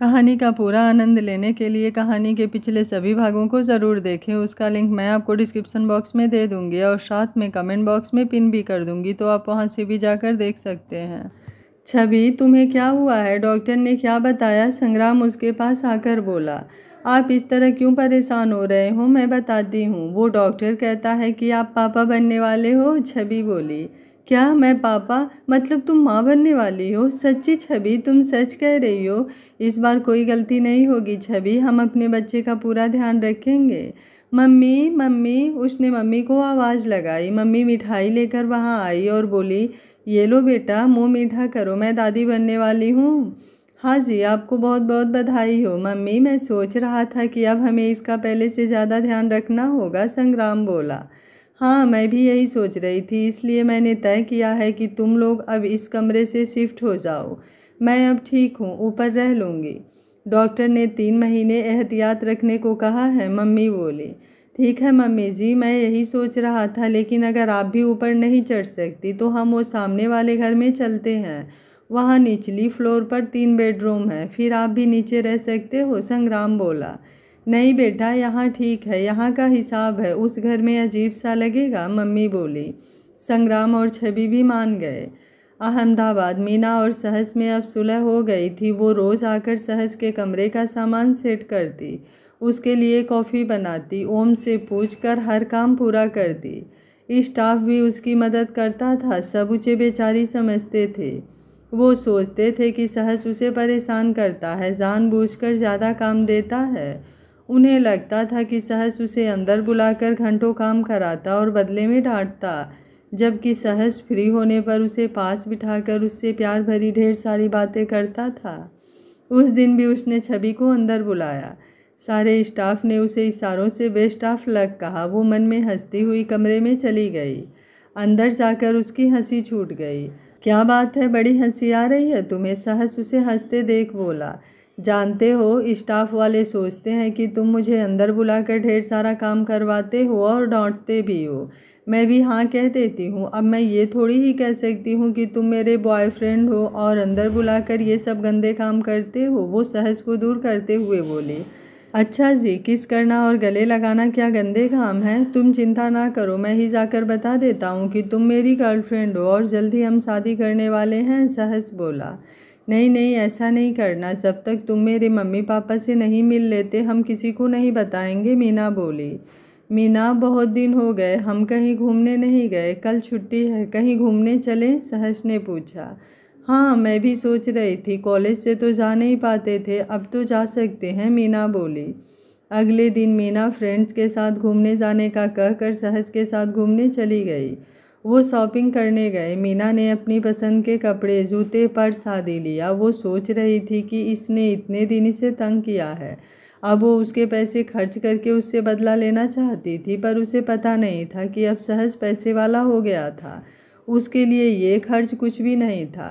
कहानी का पूरा आनंद लेने के लिए कहानी के पिछले सभी भागों को ज़रूर देखें उसका लिंक मैं आपको डिस्क्रिप्शन बॉक्स में दे दूँगी और साथ में कमेंट बॉक्स में पिन भी कर दूँगी तो आप वहाँ से भी जाकर देख सकते हैं छवि तुम्हें क्या हुआ है डॉक्टर ने क्या बताया संग्राम उसके पास आकर बोला आप इस तरह क्यों परेशान हो रहे हो मैं बताती हूँ वो डॉक्टर कहता है कि आप पापा बनने वाले हो छवि बोली क्या मैं पापा मतलब तुम माँ बनने वाली हो सच्ची छवि तुम सच कह रही हो इस बार कोई गलती नहीं होगी छवि हम अपने बच्चे का पूरा ध्यान रखेंगे मम्मी मम्मी उसने मम्मी को आवाज़ लगाई मम्मी मिठाई लेकर वहाँ आई और बोली ये लो बेटा मुँह मीठा करो मैं दादी बनने वाली हूँ हाँ जी आपको बहुत बहुत बधाई हो मम्मी मैं सोच रहा था कि अब हमें इसका पहले से ज़्यादा ध्यान रखना होगा संग्राम बोला हाँ मैं भी यही सोच रही थी इसलिए मैंने तय किया है कि तुम लोग अब इस कमरे से शिफ्ट हो जाओ मैं अब ठीक हूँ ऊपर रह लूँगी डॉक्टर ने तीन महीने एहतियात रखने को कहा है मम्मी बोली ठीक है मम्मी जी मैं यही सोच रहा था लेकिन अगर आप भी ऊपर नहीं चढ़ सकती तो हम वो सामने वाले घर में चलते हैं वहाँ निचली फ्लोर पर तीन बेडरूम है फिर आप भी नीचे रह सकते हो संग्राम बोला नहीं बेटा यहाँ ठीक है यहाँ का हिसाब है उस घर में अजीब सा लगेगा मम्मी बोली संग्राम और छवि भी मान गए अहमदाबाद मीना और सहस में अब सुलह हो गई थी वो रोज़ आकर सहस के कमरे का सामान सेट करती उसके लिए कॉफ़ी बनाती ओम से पूछ कर हर काम पूरा करती स्टाफ भी उसकी मदद करता था सब उचे बेचारी समझते थे वो सोचते थे कि सहस उसे परेशान करता है जानबूझकर ज़्यादा काम देता है उन्हें लगता था कि सहस उसे अंदर बुलाकर घंटों काम कराता और बदले में डांटता जबकि सहस फ्री होने पर उसे पास बिठाकर उससे प्यार भरी ढेर सारी बातें करता था उस दिन भी उसने छवि को अंदर बुलाया सारे स्टाफ ने उसे इशारों से बेस्ट ऑफ लक कहा वो मन में हंसती हुई कमरे में चली गई अंदर जाकर उसकी हंसी छूट गई क्या बात है बड़ी हंसी आ रही है तुम्हें सहस उसे हंसते देख बोला जानते हो स्टाफ वाले सोचते हैं कि तुम मुझे अंदर बुलाकर ढेर सारा काम करवाते हो और डांटते भी हो मैं भी हाँ कह देती हूँ अब मैं ये थोड़ी ही कह सकती हूँ कि तुम मेरे बॉयफ्रेंड हो और अंदर बुलाकर ये सब गंदे काम करते हो वो सहज को दूर करते हुए बोली अच्छा जी किस करना और गले लगाना क्या गंदे काम है तुम चिंता ना करो मैं ही जाकर बता देता हूँ कि तुम मेरी गर्लफ्रेंड हो और जल्दी हम शादी करने वाले हैं सहस बोला नहीं नहीं ऐसा नहीं करना जब तक तुम मेरे मम्मी पापा से नहीं मिल लेते हम किसी को नहीं बताएंगे मीना बोली मीना बहुत दिन हो गए हम कहीं घूमने नहीं गए कल छुट्टी है कहीं घूमने चलें सहज ने पूछा हाँ मैं भी सोच रही थी कॉलेज से तो जा नहीं पाते थे अब तो जा सकते हैं मीना बोली अगले दिन मीना फ्रेंड्स के साथ घूमने जाने का कहकर सहज के साथ घूमने चली गई वो शॉपिंग करने गए मीना ने अपनी पसंद के कपड़े जूते पर आदि लिया वो सोच रही थी कि इसने इतने दिन इसे तंग किया है अब वो उसके पैसे खर्च करके उससे बदला लेना चाहती थी पर उसे पता नहीं था कि अब सहज पैसे वाला हो गया था उसके लिए ये खर्च कुछ भी नहीं था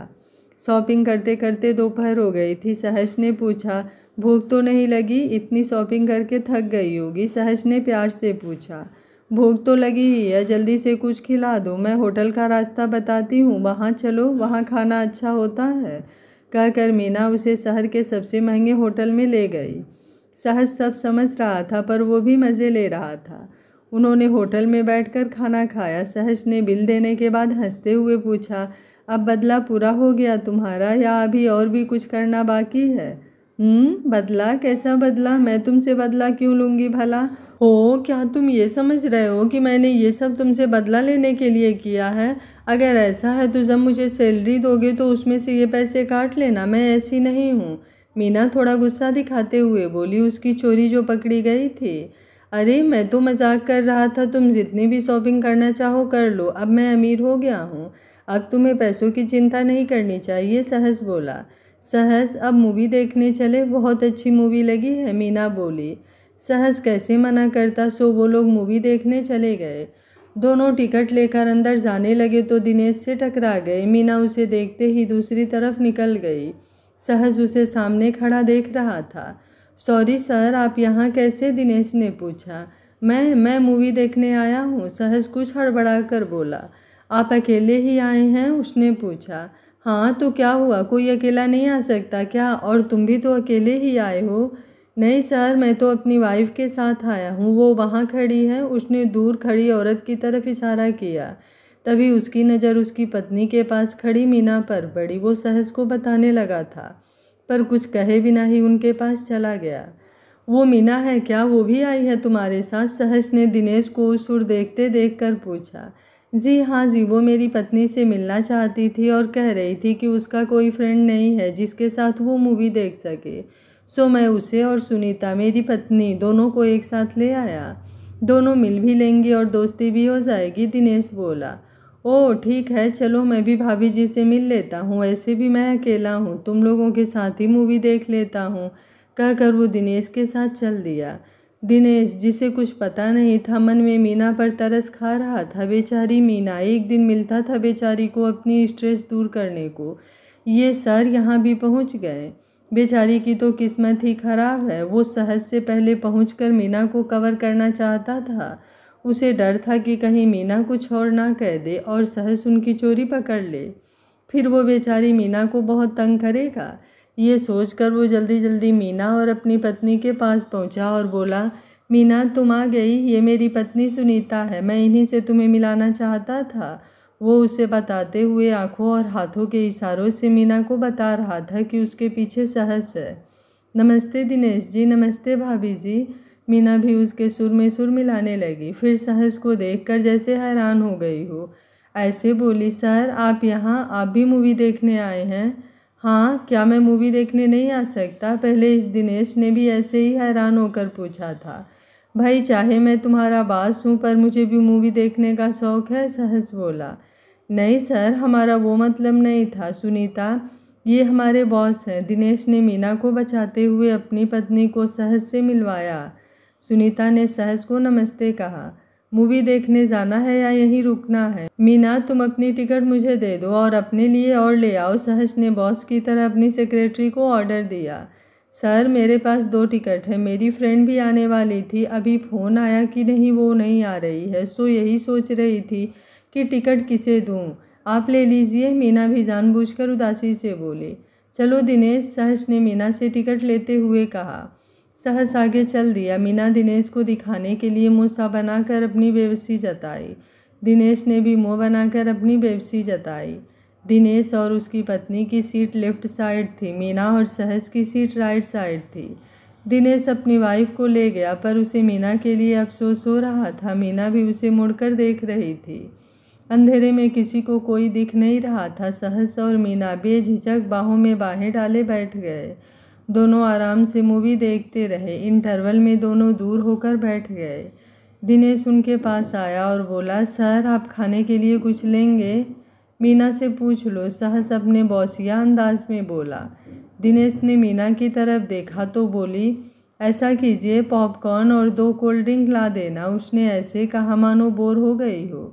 शॉपिंग करते करते दोपहर हो गई थी सहज ने पूछा भूख तो नहीं लगी इतनी शॉपिंग करके थक गई होगी सहज ने प्यार से पूछा भूख तो लगी ही है जल्दी से कुछ खिला दो मैं होटल का रास्ता बताती हूँ वहाँ चलो वहाँ खाना अच्छा होता है कहकर मीना उसे शहर के सबसे महंगे होटल में ले गई सहज सब समझ रहा था पर वो भी मज़े ले रहा था उन्होंने होटल में बैठकर खाना खाया सहज ने बिल देने के बाद हंसते हुए पूछा अब बदला पूरा हो गया तुम्हारा या अभी और भी कुछ करना बाकी है हम्म बदला कैसा बदला मैं तुमसे बदला क्यों लूँगी भला हो क्या तुम ये समझ रहे हो कि मैंने ये सब तुमसे बदला लेने के लिए किया है अगर ऐसा है तो जब मुझे सैलरी दोगे तो उसमें से ये पैसे काट लेना मैं ऐसी नहीं हूँ मीना थोड़ा गुस्सा दिखाते हुए बोली उसकी चोरी जो पकड़ी गई थी अरे मैं तो मजाक कर रहा था तुम जितनी भी शॉपिंग करना चाहो कर लो अब मैं अमीर हो गया हूँ अब तुम्हें पैसों की चिंता नहीं करनी चाहिए सहस बोला सहस अब मूवी देखने चले बहुत अच्छी मूवी लगी है मीना बोली सहज कैसे मना करता सो वो लोग मूवी देखने चले गए दोनों टिकट लेकर अंदर जाने लगे तो दिनेश से टकरा गए मीना उसे देखते ही दूसरी तरफ निकल गई सहज उसे सामने खड़ा देख रहा था सॉरी सर आप यहाँ कैसे दिनेश ने पूछा मैं मैं मूवी देखने आया हूँ सहज कुछ हड़बड़ा कर बोला आप अकेले ही आए हैं उसने पूछा हाँ तो क्या हुआ कोई अकेला नहीं आ सकता क्या और तुम भी तो अकेले ही आए हो नहीं सर मैं तो अपनी वाइफ़ के साथ आया हूँ वो वहाँ खड़ी है उसने दूर खड़ी औरत की तरफ इशारा किया तभी उसकी नज़र उसकी पत्नी के पास खड़ी मीना पर बड़ी वो सहस को बताने लगा था पर कुछ कहे बिना ही उनके पास चला गया वो मीना है क्या वो भी आई है तुम्हारे साथ सहस ने दिनेश को सुर देखते देख कर पूछा जी हाँ जी वो मेरी पत्नी से मिलना चाहती थी और कह रही थी कि उसका कोई फ्रेंड नहीं है जिसके साथ वो मूवी देख सके सो मैं उसे और सुनीता मेरी पत्नी दोनों को एक साथ ले आया दोनों मिल भी लेंगे और दोस्ती भी हो जाएगी दिनेश बोला ओ ठीक है चलो मैं भी भाभी जी से मिल लेता हूँ ऐसे भी मैं अकेला हूँ तुम लोगों के साथ ही मूवी देख लेता हूँ कहकर वो दिनेश के साथ चल दिया दिनेश जिसे कुछ पता नहीं था मन में मीना पर तरस खा रहा था बेचारी मीना एक दिन मिलता था बेचारी को अपनी स्ट्रेस दूर करने को ये सर यहाँ भी पहुँच गए बेचारी की तो किस्मत ही खराब है वो सहज से पहले कर मीना को कवर करना चाहता था उसे डर था कि कहीं मीना को छोड़ ना कह दे और सहस उनकी चोरी पकड़ ले फिर वो बेचारी मीना को बहुत तंग करेगा ये सोचकर वो जल्दी जल्दी मीना और अपनी पत्नी के पास पहुंचा और बोला मीना तुम आ गई ये मेरी पत्नी सुनीता है मैं इन्हीं से तुम्हें मिलाना चाहता था वो उसे बताते हुए आंखों और हाथों के इशारों से मीना को बता रहा था कि उसके पीछे सहस है नमस्ते दिनेश जी नमस्ते भाभी जी मीना भी उसके सुर में सुर मिलाने लगी फिर सहस को देखकर जैसे हैरान हो गई हो ऐसे बोली सर आप यहाँ आप भी मूवी देखने आए हैं हाँ क्या मैं मूवी देखने नहीं आ सकता पहले इस दिनेश ने भी ऐसे ही हैरान होकर पूछा था भाई चाहे मैं तुम्हारा बास हूँ पर मुझे भी मूवी देखने का शौक़ है सहस बोला नहीं सर हमारा वो मतलब नहीं था सुनीता ये हमारे बॉस हैं दिनेश ने मीना को बचाते हुए अपनी पत्नी को सहस से मिलवाया सुनीता ने सहस को नमस्ते कहा मूवी देखने जाना है या यहीं रुकना है मीना तुम अपनी टिकट मुझे दे दो और अपने लिए और ले आओ सहस ने बॉस की तरह अपनी सेक्रेटरी को ऑर्डर दिया सर मेरे पास दो टिकट है मेरी फ्रेंड भी आने वाली थी अभी फ़ोन आया कि नहीं वो नहीं आ रही है सो यही सोच रही थी कि टिकट किसे दूँ आप ले लीजिए मीना भी जानबूझकर उदासी से बोली चलो दिनेश सहस ने मीना से टिकट लेते हुए कहा सहस आगे चल दिया मीना दिनेश को दिखाने के लिए मुँह बनाकर अपनी बेवसी जताई दिनेश ने भी मुँह बनाकर अपनी बेवसी जताई दिनेश और उसकी पत्नी की सीट लेफ्ट साइड थी मीना और सहज की सीट राइट साइड थी दिनेश अपनी वाइफ को ले गया पर उसे मीना के लिए अफसोस हो रहा था मीना भी उसे मुड़कर देख रही थी अंधेरे में किसी को कोई दिख नहीं रहा था सहस और मीना बेझिझक बाहों में बाहें डाले बैठ गए दोनों आराम से मूवी देखते रहे इंटरवल में दोनों दूर होकर बैठ गए दिनेश उनके पास आया और बोला सर आप खाने के लिए कुछ लेंगे मीना से पूछ लो सहस अपने बौसिया अंदाज में बोला दिनेश ने मीना की तरफ देखा तो बोली ऐसा कीजिए पॉपकॉर्न और दो कोल्ड ड्रिंक ला देना उसने ऐसे कहा मानो बोर हो गई हो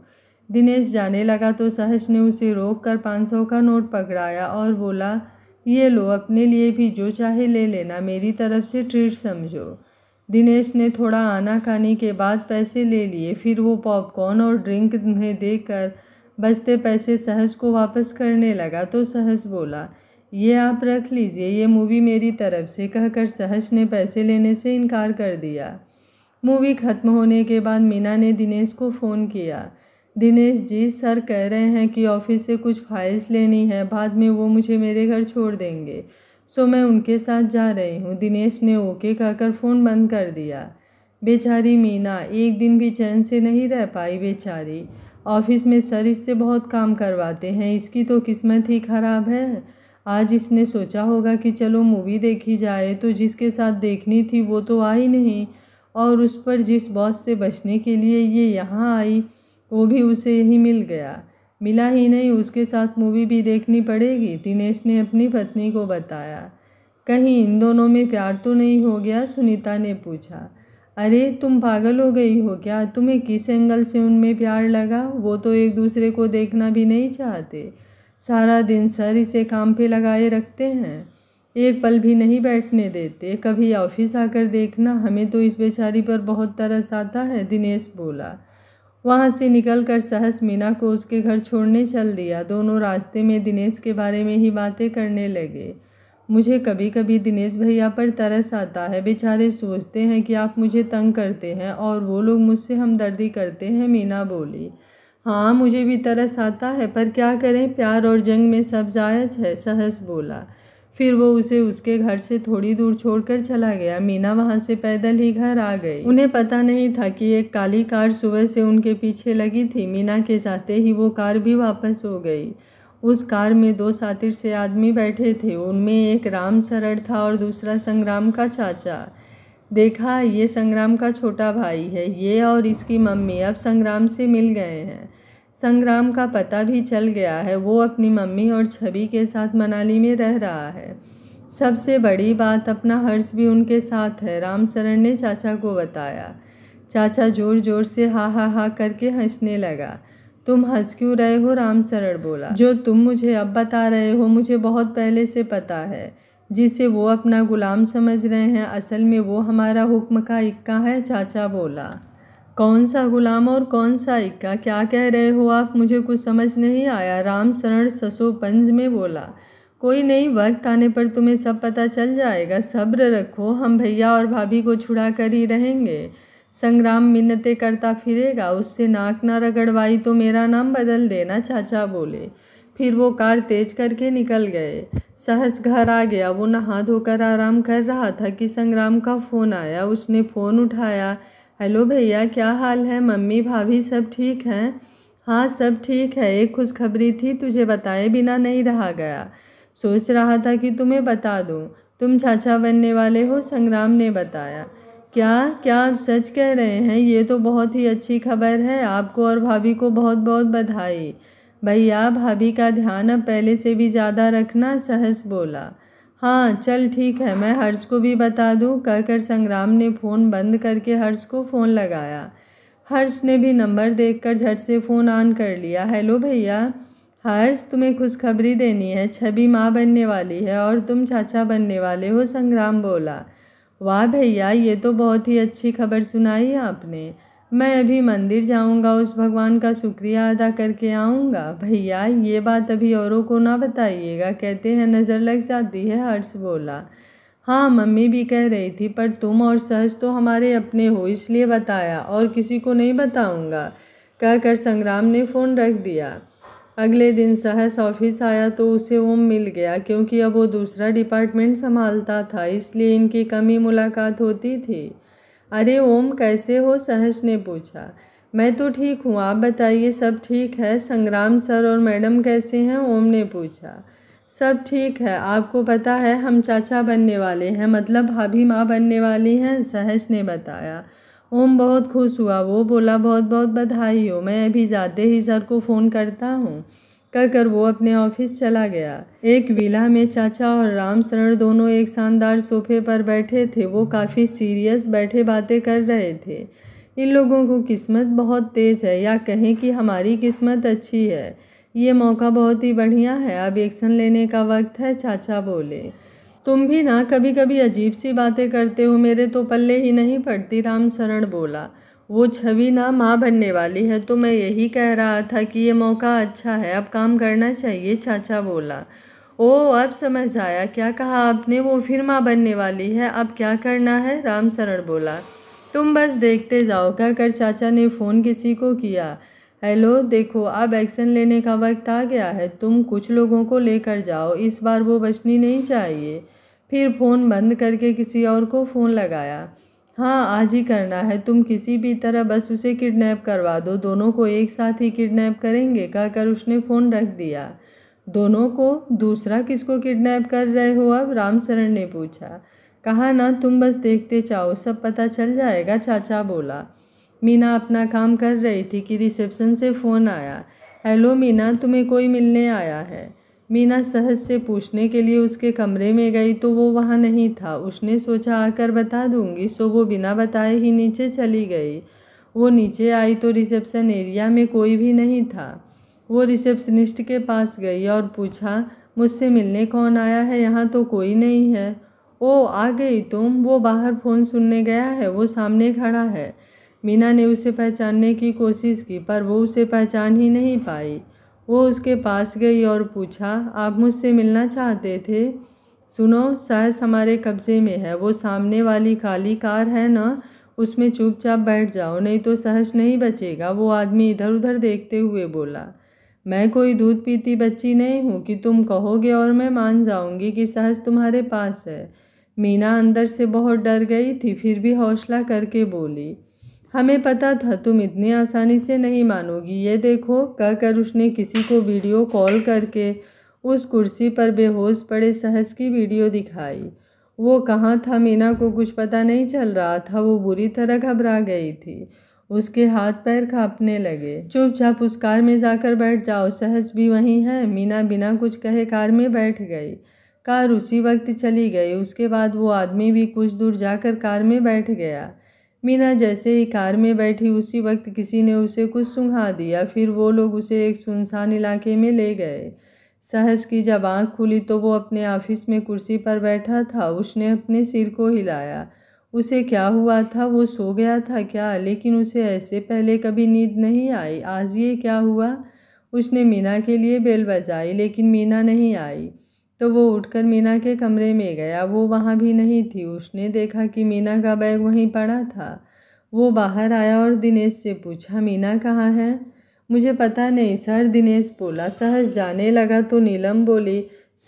दिनेश जाने लगा तो सहज ने उसे रोक कर पाँच सौ का नोट पकड़ाया और बोला ये लो अपने लिए भी जो चाहे ले लेना मेरी तरफ से ट्रीट समझो दिनेश ने थोड़ा आना खानी के बाद पैसे ले लिए फिर वो पॉपकॉर्न और ड्रिंक उन्हें देकर बचते पैसे सहज को वापस करने लगा तो सहज बोला ये आप रख लीजिए ये मूवी मेरी तरफ से कहकर सहज ने पैसे लेने से इनकार कर दिया मूवी ख़त्म होने के बाद मीना ने दिनेश को फ़ोन किया दिनेश जी सर कह रहे हैं कि ऑफिस से कुछ फाइल्स लेनी है बाद में वो मुझे मेरे घर छोड़ देंगे सो मैं उनके साथ जा रही हूँ दिनेश ने ओके कहकर फ़ोन बंद कर दिया बेचारी मीना एक दिन भी चैन से नहीं रह पाई बेचारी ऑफिस में सर इससे बहुत काम करवाते हैं इसकी तो किस्मत ही ख़राब है आज इसने सोचा होगा कि चलो मूवी देखी जाए तो जिसके साथ देखनी थी वो तो आई नहीं और उस पर जिस बॉस से बचने के लिए ये यहाँ आई वो भी उसे यही मिल गया मिला ही नहीं उसके साथ मूवी भी देखनी पड़ेगी दिनेश ने अपनी पत्नी को बताया कहीं इन दोनों में प्यार तो नहीं हो गया सुनीता ने पूछा अरे तुम पागल हो गई हो क्या तुम्हें किस एंगल से उनमें प्यार लगा वो तो एक दूसरे को देखना भी नहीं चाहते सारा दिन सर इसे काम पे लगाए रखते हैं एक पल भी नहीं बैठने देते कभी ऑफिस आकर देखना हमें तो इस बेचारी पर बहुत तरस आता है दिनेश बोला वहाँ से निकलकर सहस मीना को उसके घर छोड़ने चल दिया दोनों रास्ते में दिनेश के बारे में ही बातें करने लगे मुझे कभी कभी दिनेश भैया पर तरस आता है बेचारे सोचते हैं कि आप मुझे तंग करते हैं और वो लोग मुझसे हमदर्दी करते हैं मीना बोली हाँ मुझे भी तरस आता है पर क्या करें प्यार और जंग में सब जायज है सहस बोला फिर वो उसे उसके घर से थोड़ी दूर छोड़कर चला गया मीना वहाँ से पैदल ही घर आ गई उन्हें पता नहीं था कि एक काली कार सुबह से उनके पीछे लगी थी मीना के जाते ही वो कार भी वापस हो गई उस कार में दो सातिर से आदमी बैठे थे उनमें एक राम सरड़ था और दूसरा संग्राम का चाचा देखा ये संग्राम का छोटा भाई है ये और इसकी मम्मी अब संग्राम से मिल गए हैं संग्राम का पता भी चल गया है वो अपनी मम्मी और छवि के साथ मनाली में रह रहा है सबसे बड़ी बात अपना हर्ष भी उनके साथ है राम शरण ने चाचा को बताया चाचा ज़ोर ज़ोर से हा हा हा करके हंसने लगा तुम हंस क्यों रहे हो राम शरण बोला जो तुम मुझे अब बता रहे हो मुझे बहुत पहले से पता है जिसे वो अपना गुलाम समझ रहे हैं असल में वो हमारा हुक्म का इक्का है चाचा बोला कौन सा गुलाम और कौन सा इक्का क्या कह रहे हो आप मुझे कुछ समझ नहीं आया राम शरण ससो पंज में बोला कोई नहीं वक्त आने पर तुम्हें सब पता चल जाएगा सब्र रखो हम भैया और भाभी को छुड़ा कर ही रहेंगे संग्राम मिन्नतें करता फिरेगा उससे नाक ना रगड़वाई तो मेरा नाम बदल देना चाचा बोले फिर वो कार तेज करके निकल गए सहस घर आ गया वो नहा धोकर आराम कर रहा था कि संग्राम का फ़ोन आया उसने फ़ोन उठाया हेलो भैया क्या हाल है मम्मी भाभी सब ठीक हैं हाँ सब ठीक है एक खुशखबरी थी तुझे बताए बिना नहीं रहा गया सोच रहा था कि तुम्हें बता दूँ तुम चाचा बनने वाले हो संग्राम ने बताया क्या क्या आप सच कह रहे हैं ये तो बहुत ही अच्छी खबर है आपको और भाभी को बहुत बहुत बधाई भैया भाभी का ध्यान अब पहले से भी ज़्यादा रखना सहस बोला हाँ चल ठीक है मैं हर्ष को भी बता दूँ कहकर संग्राम ने फ़ोन बंद करके हर्ष को फ़ोन लगाया हर्ष ने भी नंबर देखकर झट से फ़ोन ऑन कर लिया हेलो भैया हर्ष तुम्हें खुशखबरी देनी है छवि माँ बनने वाली है और तुम चाचा बनने वाले हो संग्राम बोला वाह भैया ये तो बहुत ही अच्छी खबर सुनाई आपने मैं अभी मंदिर जाऊंगा उस भगवान का शुक्रिया अदा करके आऊंगा भैया ये बात अभी औरों को ना बताइएगा कहते हैं नज़र लग जाती है हर्ष बोला हाँ मम्मी भी कह रही थी पर तुम और सहज तो हमारे अपने हो इसलिए बताया और किसी को नहीं बताऊँगा कहकर संग्राम ने फ़ोन रख दिया अगले दिन सहस ऑफिस आया तो उसे ओम मिल गया क्योंकि अब वो दूसरा डिपार्टमेंट संभालता था इसलिए इनकी कमी मुलाकात होती थी अरे ओम कैसे हो सहस ने पूछा मैं तो ठीक हूँ आप बताइए सब ठीक है संग्राम सर और मैडम कैसे हैं ओम ने पूछा सब ठीक है आपको पता है हम चाचा बनने वाले हैं मतलब भाभी माँ बनने वाली हैं सहज ने बताया ओम बहुत खुश हुआ वो बोला बहुत बहुत बधाई हो मैं अभी जाते ही सर को फ़ोन करता हूँ कहकर वो अपने ऑफिस चला गया एक विला में चाचा और राम शरण दोनों एक शानदार सोफे पर बैठे थे वो काफ़ी सीरियस बैठे बातें कर रहे थे इन लोगों को किस्मत बहुत तेज़ है या कहें कि हमारी किस्मत अच्छी है ये मौका बहुत ही बढ़िया है अब एक्शन लेने का वक्त है चाचा बोले तुम भी ना कभी कभी अजीब सी बातें करते हो मेरे तो पल्ले ही नहीं पड़ती राम शरण बोला वो छवि ना माँ बनने वाली है तो मैं यही कह रहा था कि ये मौका अच्छा है अब काम करना चाहिए चाचा बोला ओ अब समझ आया क्या कहा आपने वो फिर माँ बनने वाली है अब क्या करना है राम शरण बोला तुम बस देखते जाओ कह कर चाचा ने फ़ोन किसी को किया हेलो देखो अब एक्शन लेने का वक्त आ गया है तुम कुछ लोगों को लेकर जाओ इस बार वो बचनी नहीं चाहिए फिर फ़ोन बंद करके किसी और को फ़ोन लगाया हाँ आज ही करना है तुम किसी भी तरह बस उसे किडनैप करवा दो दोनों को एक साथ ही किडनैप करेंगे कहकर उसने फ़ोन रख दिया दोनों को दूसरा किसको किडनैप कर रहे हो अब रामशरण ने पूछा कहा ना तुम बस देखते चाहो सब पता चल जाएगा चाचा बोला मीना अपना काम कर रही थी कि रिसेप्शन से फ़ोन आया हेलो मीना तुम्हें कोई मिलने आया है मीना सहज से पूछने के लिए उसके कमरे में गई तो वो वहाँ नहीं था उसने सोचा आकर बता दूंगी सो वो बिना बताए ही नीचे चली गई वो नीचे आई तो रिसेप्शन एरिया में कोई भी नहीं था वो रिसेप्शनिस्ट के पास गई और पूछा मुझसे मिलने कौन आया है यहाँ तो कोई नहीं है ओ आ गई तुम वो बाहर फ़ोन सुनने गया है वो सामने खड़ा है मीना ने उसे पहचानने की कोशिश की पर वो उसे पहचान ही नहीं पाई वो उसके पास गई और पूछा आप मुझसे मिलना चाहते थे सुनो सहस हमारे कब्ज़े में है वो सामने वाली काली कार है ना उसमें चुपचाप बैठ जाओ नहीं तो सहस नहीं बचेगा वो आदमी इधर उधर देखते हुए बोला मैं कोई दूध पीती बच्ची नहीं हूँ कि तुम कहोगे और मैं मान जाऊँगी कि सहस तुम्हारे पास है मीना अंदर से बहुत डर गई थी फिर भी हौसला करके बोली हमें पता था तुम इतनी आसानी से नहीं मानोगी ये देखो कहकर उसने किसी को वीडियो कॉल करके उस कुर्सी पर बेहोश पड़े सहस की वीडियो दिखाई वो कहाँ था मीना को कुछ पता नहीं चल रहा था वो बुरी तरह घबरा गई थी उसके हाथ पैर खापने लगे चुपचाप उस कार में जाकर बैठ जाओ सहस भी वहीं है मीना बिना कुछ कहे कार में बैठ गई कार उसी वक्त चली गई उसके बाद वो आदमी भी कुछ दूर जाकर कार में बैठ गया मीना जैसे ही कार में बैठी उसी वक्त किसी ने उसे कुछ सुंघा दिया फिर वो लोग उसे एक सुनसान इलाके में ले गए सहस की जब आँख खुली तो वो अपने ऑफिस में कुर्सी पर बैठा था उसने अपने सिर को हिलाया उसे क्या हुआ था वो सो गया था क्या लेकिन उसे ऐसे पहले कभी नींद नहीं आई आज ये क्या हुआ उसने मीना के लिए बेल बजाई लेकिन मीना नहीं आई तो वो उठकर मीना के कमरे में गया वो वहाँ भी नहीं थी उसने देखा कि मीना का बैग वहीं पड़ा था वो बाहर आया और दिनेश से पूछा मीना कहाँ है मुझे पता नहीं सर दिनेश बोला सहज जाने लगा तो नीलम बोली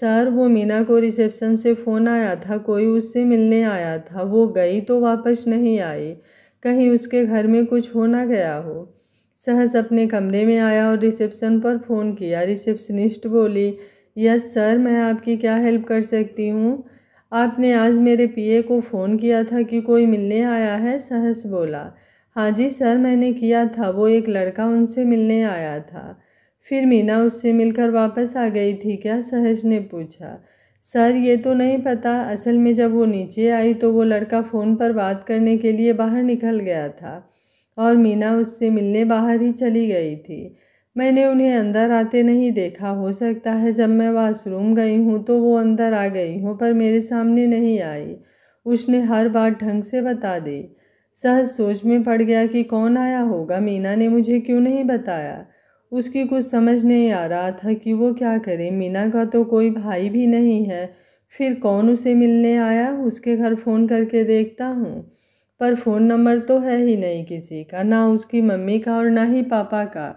सर वो मीना को रिसेप्शन से फ़ोन आया था कोई उससे मिलने आया था वो गई तो वापस नहीं आई कहीं उसके घर में कुछ हो ना गया हो सहस अपने कमरे में आया और रिसेप्शन पर फ़ोन किया रिसेप्शनिस्ट बोली यस सर मैं आपकी क्या हेल्प कर सकती हूँ आपने आज मेरे पीए को फ़ोन किया था कि कोई मिलने आया है सहस बोला हाँ जी सर मैंने किया था वो एक लड़का उनसे मिलने आया था फिर मीना उससे मिलकर वापस आ गई थी क्या सहज ने पूछा सर ये तो नहीं पता असल में जब वो नीचे आई तो वो लड़का फ़ोन पर बात करने के लिए बाहर निकल गया था और मीना उससे मिलने बाहर ही चली गई थी मैंने उन्हें अंदर आते नहीं देखा हो सकता है जब मैं वॉशरूम गई हूँ तो वो अंदर आ गई हूँ पर मेरे सामने नहीं आई उसने हर बात ढंग से बता दी सहज सोच में पड़ गया कि कौन आया होगा मीना ने मुझे क्यों नहीं बताया उसकी कुछ समझ नहीं आ रहा था कि वो क्या करे मीना का तो कोई भाई भी नहीं है फिर कौन उसे मिलने आया उसके घर फ़ोन करके देखता हूँ पर फ़ोन नंबर तो है ही नहीं किसी का ना उसकी मम्मी का और ना ही पापा का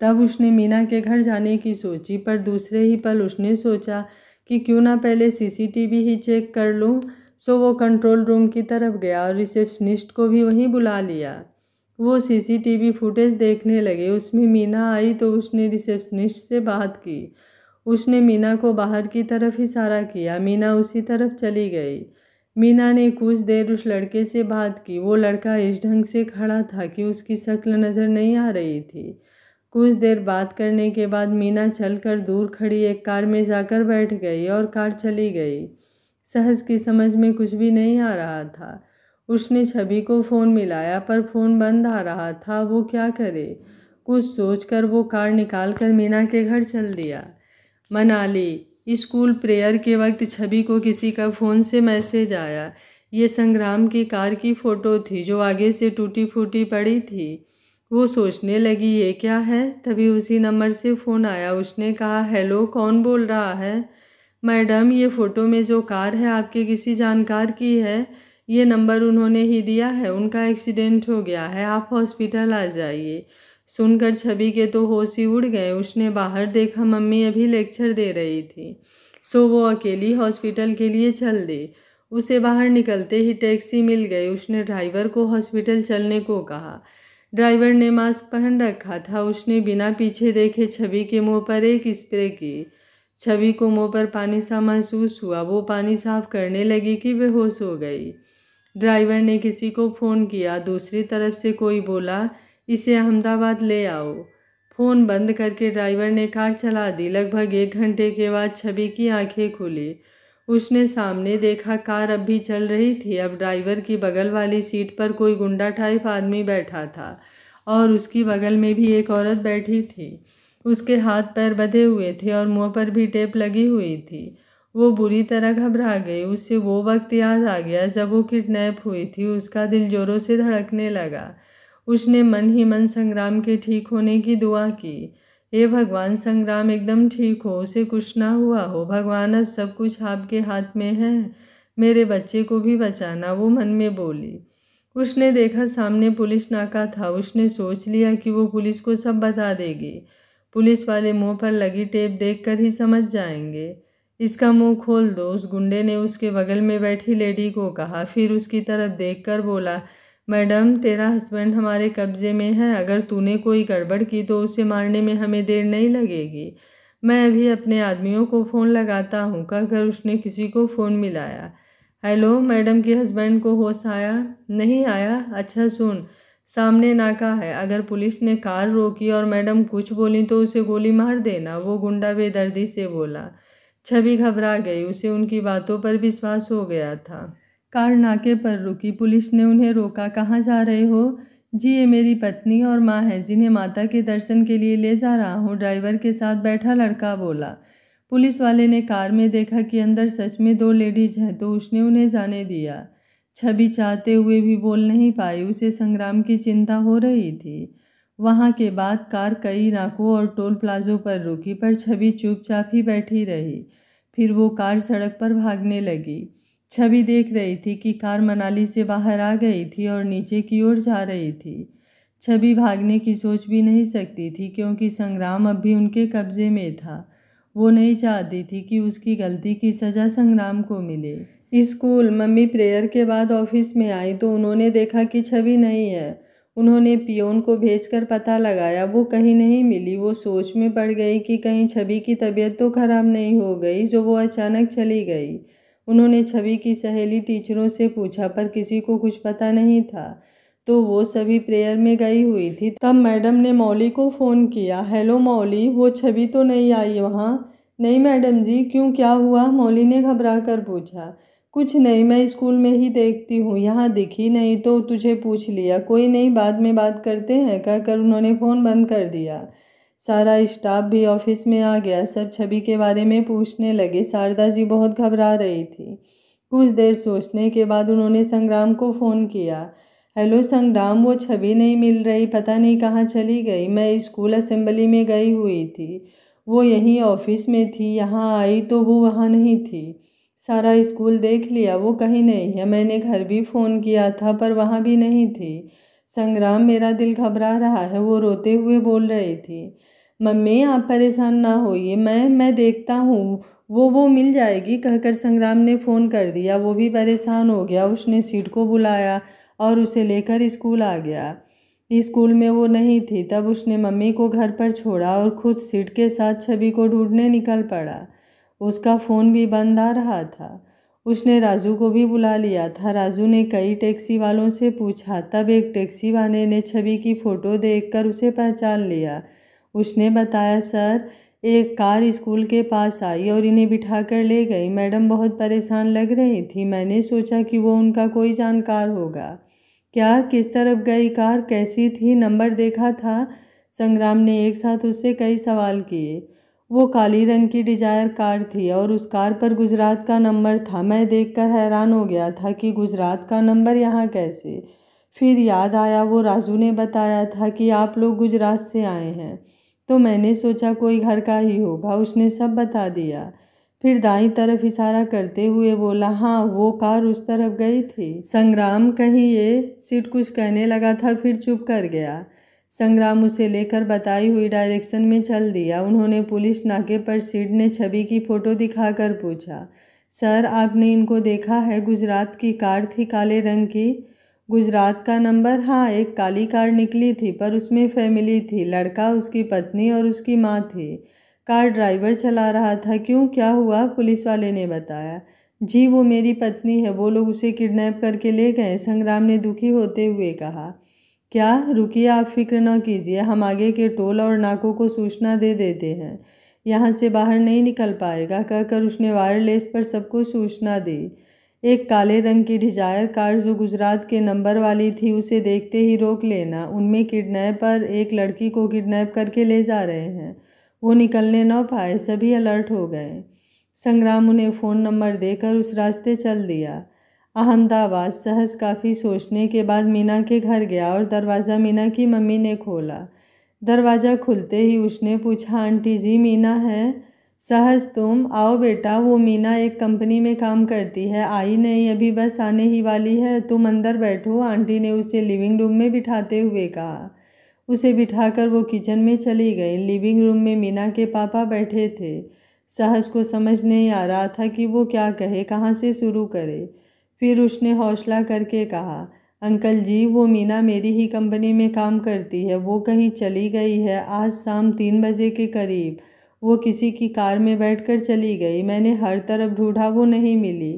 तब उसने मीना के घर जाने की सोची पर दूसरे ही पल उसने सोचा कि क्यों ना पहले सीसीटीवी ही चेक कर लूँ सो वो कंट्रोल रूम की तरफ गया और रिसेप्शनिस्ट को भी वहीं बुला लिया वो सीसीटीवी फुटेज देखने लगे उसमें मीना आई तो उसने रिसेप्शनिस्ट से बात की उसने मीना को बाहर की तरफ इशारा किया मीना उसी तरफ चली गई मीना ने कुछ देर उस लड़के से बात की वो लड़का इस ढंग से खड़ा था कि उसकी शक्ल नज़र नहीं आ रही थी कुछ देर बात करने के बाद मीना चलकर दूर खड़ी एक कार में जाकर बैठ गई और कार चली गई सहज की समझ में कुछ भी नहीं आ रहा था उसने छवि को फ़ोन मिलाया पर फ़ोन बंद आ रहा था वो क्या करे कुछ सोचकर वो कार निकाल कर मीना के घर चल दिया मनाली स्कूल प्रेयर के वक्त छवि को किसी का फ़ोन से मैसेज आया ये संग्राम की कार की फ़ोटो थी जो आगे से टूटी फूटी पड़ी थी वो सोचने लगी ये क्या है तभी उसी नंबर से फ़ोन आया उसने कहा हेलो कौन बोल रहा है मैडम ये फ़ोटो में जो कार है आपके किसी जानकार की है ये नंबर उन्होंने ही दिया है उनका एक्सीडेंट हो गया है आप हॉस्पिटल आ जाइए सुनकर छवि के तो होश ही उड़ गए उसने बाहर देखा मम्मी अभी लेक्चर दे रही थी सो वो अकेली हॉस्पिटल के लिए चल दी उसे बाहर निकलते ही टैक्सी मिल गई उसने ड्राइवर को हॉस्पिटल चलने को कहा ड्राइवर ने मास्क पहन रखा था उसने बिना पीछे देखे छवि के मुंह पर एक स्प्रे की छवि को मुंह पर पानी सा महसूस हुआ वो पानी साफ करने लगी कि होश हो गई ड्राइवर ने किसी को फ़ोन किया दूसरी तरफ से कोई बोला इसे अहमदाबाद ले आओ फ़ोन बंद करके ड्राइवर ने कार चला दी लगभग एक घंटे के बाद छवि की आंखें खुली उसने सामने देखा कार अब भी चल रही थी अब ड्राइवर की बगल वाली सीट पर कोई गुंडा टाइप आदमी बैठा था और उसकी बगल में भी एक औरत बैठी थी उसके हाथ पैर बधे हुए थे और मुंह पर भी टेप लगी हुई थी वो बुरी तरह घबरा गई उसे वो वक्त याद आ गया जब वो किडनैप हुई थी उसका दिल जोरों से धड़कने लगा उसने मन ही मन संग्राम के ठीक होने की दुआ की हे भगवान संग्राम एकदम ठीक हो उसे कुछ ना हुआ हो भगवान अब सब कुछ आपके हाथ में है मेरे बच्चे को भी बचाना वो मन में बोली उसने देखा सामने पुलिस नाका था उसने सोच लिया कि वो पुलिस को सब बता देगी पुलिस वाले मुंह पर लगी टेप देखकर ही समझ जाएंगे इसका मुंह खोल दो उस गुंडे ने उसके बगल में बैठी लेडी को कहा फिर उसकी तरफ देखकर बोला मैडम तेरा हस्बैंड हमारे कब्ज़े में है अगर तूने कोई गड़बड़ की तो उसे मारने में हमें देर नहीं लगेगी मैं अभी अपने आदमियों को फ़ोन लगाता हूँ कहकर उसने किसी को फ़ोन मिलाया हेलो मैडम के हस्बैंड को होश आया नहीं आया अच्छा सुन सामने नाका है अगर पुलिस ने कार रोकी और मैडम कुछ बोली तो उसे गोली मार देना वो गुंडा बेदर्दी से बोला छवि घबरा गई उसे उनकी बातों पर विश्वास हो गया था कार नाके पर रुकी पुलिस ने उन्हें रोका कहाँ जा रहे हो जी ये मेरी पत्नी और माँ है जिन्हें माता के दर्शन के लिए ले जा रहा हूँ ड्राइवर के साथ बैठा लड़का बोला पुलिस वाले ने कार में देखा कि अंदर सच में दो लेडीज हैं तो उसने उन्हें जाने दिया छवि चाहते हुए भी बोल नहीं पाई उसे संग्राम की चिंता हो रही थी वहाँ के बाद कार कई नाकों और टोल प्लाजों पर रुकी पर छवि चुपचाप ही बैठी रही फिर वो कार सड़क पर भागने लगी छवि देख रही थी कि कार मनाली से बाहर आ गई थी और नीचे की ओर जा रही थी छवि भागने की सोच भी नहीं सकती थी क्योंकि संग्राम अब भी उनके कब्जे में था वो नहीं चाहती थी कि उसकी गलती की सज़ा संग्राम को मिले स्कूल मम्मी प्रेयर के बाद ऑफिस में आई तो उन्होंने देखा कि छवि नहीं है उन्होंने पियोन को भेजकर पता लगाया वो कहीं नहीं मिली वो सोच में पड़ गई कि कहीं छवि की तबीयत तो ख़राब नहीं हो गई जो वो अचानक चली गई उन्होंने छवि की सहेली टीचरों से पूछा पर किसी को कुछ पता नहीं था तो वो सभी प्रेयर में गई हुई थी तब मैडम ने मौली को फ़ोन किया हेलो मौली वो छवि तो नहीं आई वहाँ नहीं मैडम जी क्यों क्या हुआ मौली ने घबरा कर पूछा कुछ नहीं मैं स्कूल में ही देखती हूँ यहाँ दिखी नहीं तो तुझे पूछ लिया कोई नहीं बाद में बात करते हैं कहकर उन्होंने फ़ोन बंद कर दिया सारा स्टाफ भी ऑफिस में आ गया सब छवि के बारे में पूछने लगे शारदा जी बहुत घबरा रही थी कुछ देर सोचने के बाद उन्होंने संग्राम को फ़ोन किया हेलो संग्राम वो छवि नहीं मिल रही पता नहीं कहाँ चली गई मैं स्कूल असेंबली में गई हुई थी वो यहीं ऑफिस में थी यहाँ आई तो वो वहाँ नहीं थी सारा स्कूल देख लिया वो कहीं नहीं है मैंने घर भी फ़ोन किया था पर वहाँ भी नहीं थी संग्राम मेरा दिल घबरा रहा है वो रोते हुए बोल रही थी मम्मी आप परेशान ना होइए मैं मैं देखता हूँ वो वो मिल जाएगी कहकर संग्राम ने फ़ोन कर दिया वो भी परेशान हो गया उसने सीट को बुलाया और उसे लेकर स्कूल आ गया स्कूल में वो नहीं थी तब उसने मम्मी को घर पर छोड़ा और खुद सीट के साथ छवि को ढूंढने निकल पड़ा उसका फ़ोन भी बंद आ रहा था उसने राजू को भी बुला लिया था राजू ने कई टैक्सी वालों से पूछा तब एक टैक्सी वाले ने छवि की फ़ोटो देखकर उसे पहचान लिया उसने बताया सर एक कार स्कूल के पास आई और इन्हें बिठा कर ले गई मैडम बहुत परेशान लग रही थी मैंने सोचा कि वो उनका कोई जानकार होगा क्या किस तरफ गई कार कैसी थी नंबर देखा था संग्राम ने एक साथ उससे कई सवाल किए वो काली रंग की डिजायर कार थी और उस कार पर गुजरात का नंबर था मैं देखकर हैरान हो गया था कि गुजरात का नंबर यहाँ कैसे फिर याद आया वो राजू ने बताया था कि आप लोग गुजरात से आए हैं तो मैंने सोचा कोई घर का ही होगा उसने सब बता दिया फिर दाई तरफ इशारा करते हुए बोला हाँ वो कार उस तरफ गई थी संग्राम कहीं ये सीट कुछ कहने लगा था फिर चुप कर गया संग्राम उसे लेकर बताई हुई डायरेक्शन में चल दिया उन्होंने पुलिस नाके पर सीट ने छवि की फ़ोटो दिखाकर पूछा सर आपने इनको देखा है गुजरात की कार थी काले रंग की गुजरात का नंबर हाँ एक काली कार निकली थी पर उसमें फैमिली थी लड़का उसकी पत्नी और उसकी माँ थी कार ड्राइवर चला रहा था क्यों क्या हुआ पुलिस वाले ने बताया जी वो मेरी पत्नी है वो लोग उसे किडनैप करके ले गए संग्राम ने दुखी होते हुए कहा क्या रुकिए आप फिक्र न कीजिए हम आगे के टोल और नाकों को सूचना दे देते हैं यहाँ से बाहर नहीं निकल पाएगा कहकर उसने वायरलेस पर सबको सूचना दी एक काले रंग की डिजायर कार जो गुजरात के नंबर वाली थी उसे देखते ही रोक लेना उनमें किडनैपर एक लड़की को किडनैप करके ले जा रहे हैं वो निकलने न पाए सभी अलर्ट हो गए संग्राम उन्हें फ़ोन नंबर देकर उस रास्ते चल दिया अहमदाबाद सहज काफ़ी सोचने के बाद मीना के घर गया और दरवाज़ा मीना की मम्मी ने खोला दरवाज़ा खुलते ही उसने पूछा आंटी जी मीना है सहज तुम आओ बेटा वो मीना एक कंपनी में काम करती है आई नहीं अभी बस आने ही वाली है तुम अंदर बैठो आंटी ने उसे लिविंग रूम में बिठाते हुए कहा उसे बिठाकर वो किचन में चली गई लिविंग रूम में मीना के पापा बैठे थे साहस को समझ नहीं आ रहा था कि वो क्या कहे कहाँ से शुरू करे फिर उसने हौसला करके कहा अंकल जी वो मीना मेरी ही कंपनी में काम करती है वो कहीं चली गई है आज शाम तीन बजे के करीब वो किसी की कार में बैठकर चली गई मैंने हर तरफ ढूंढा वो नहीं मिली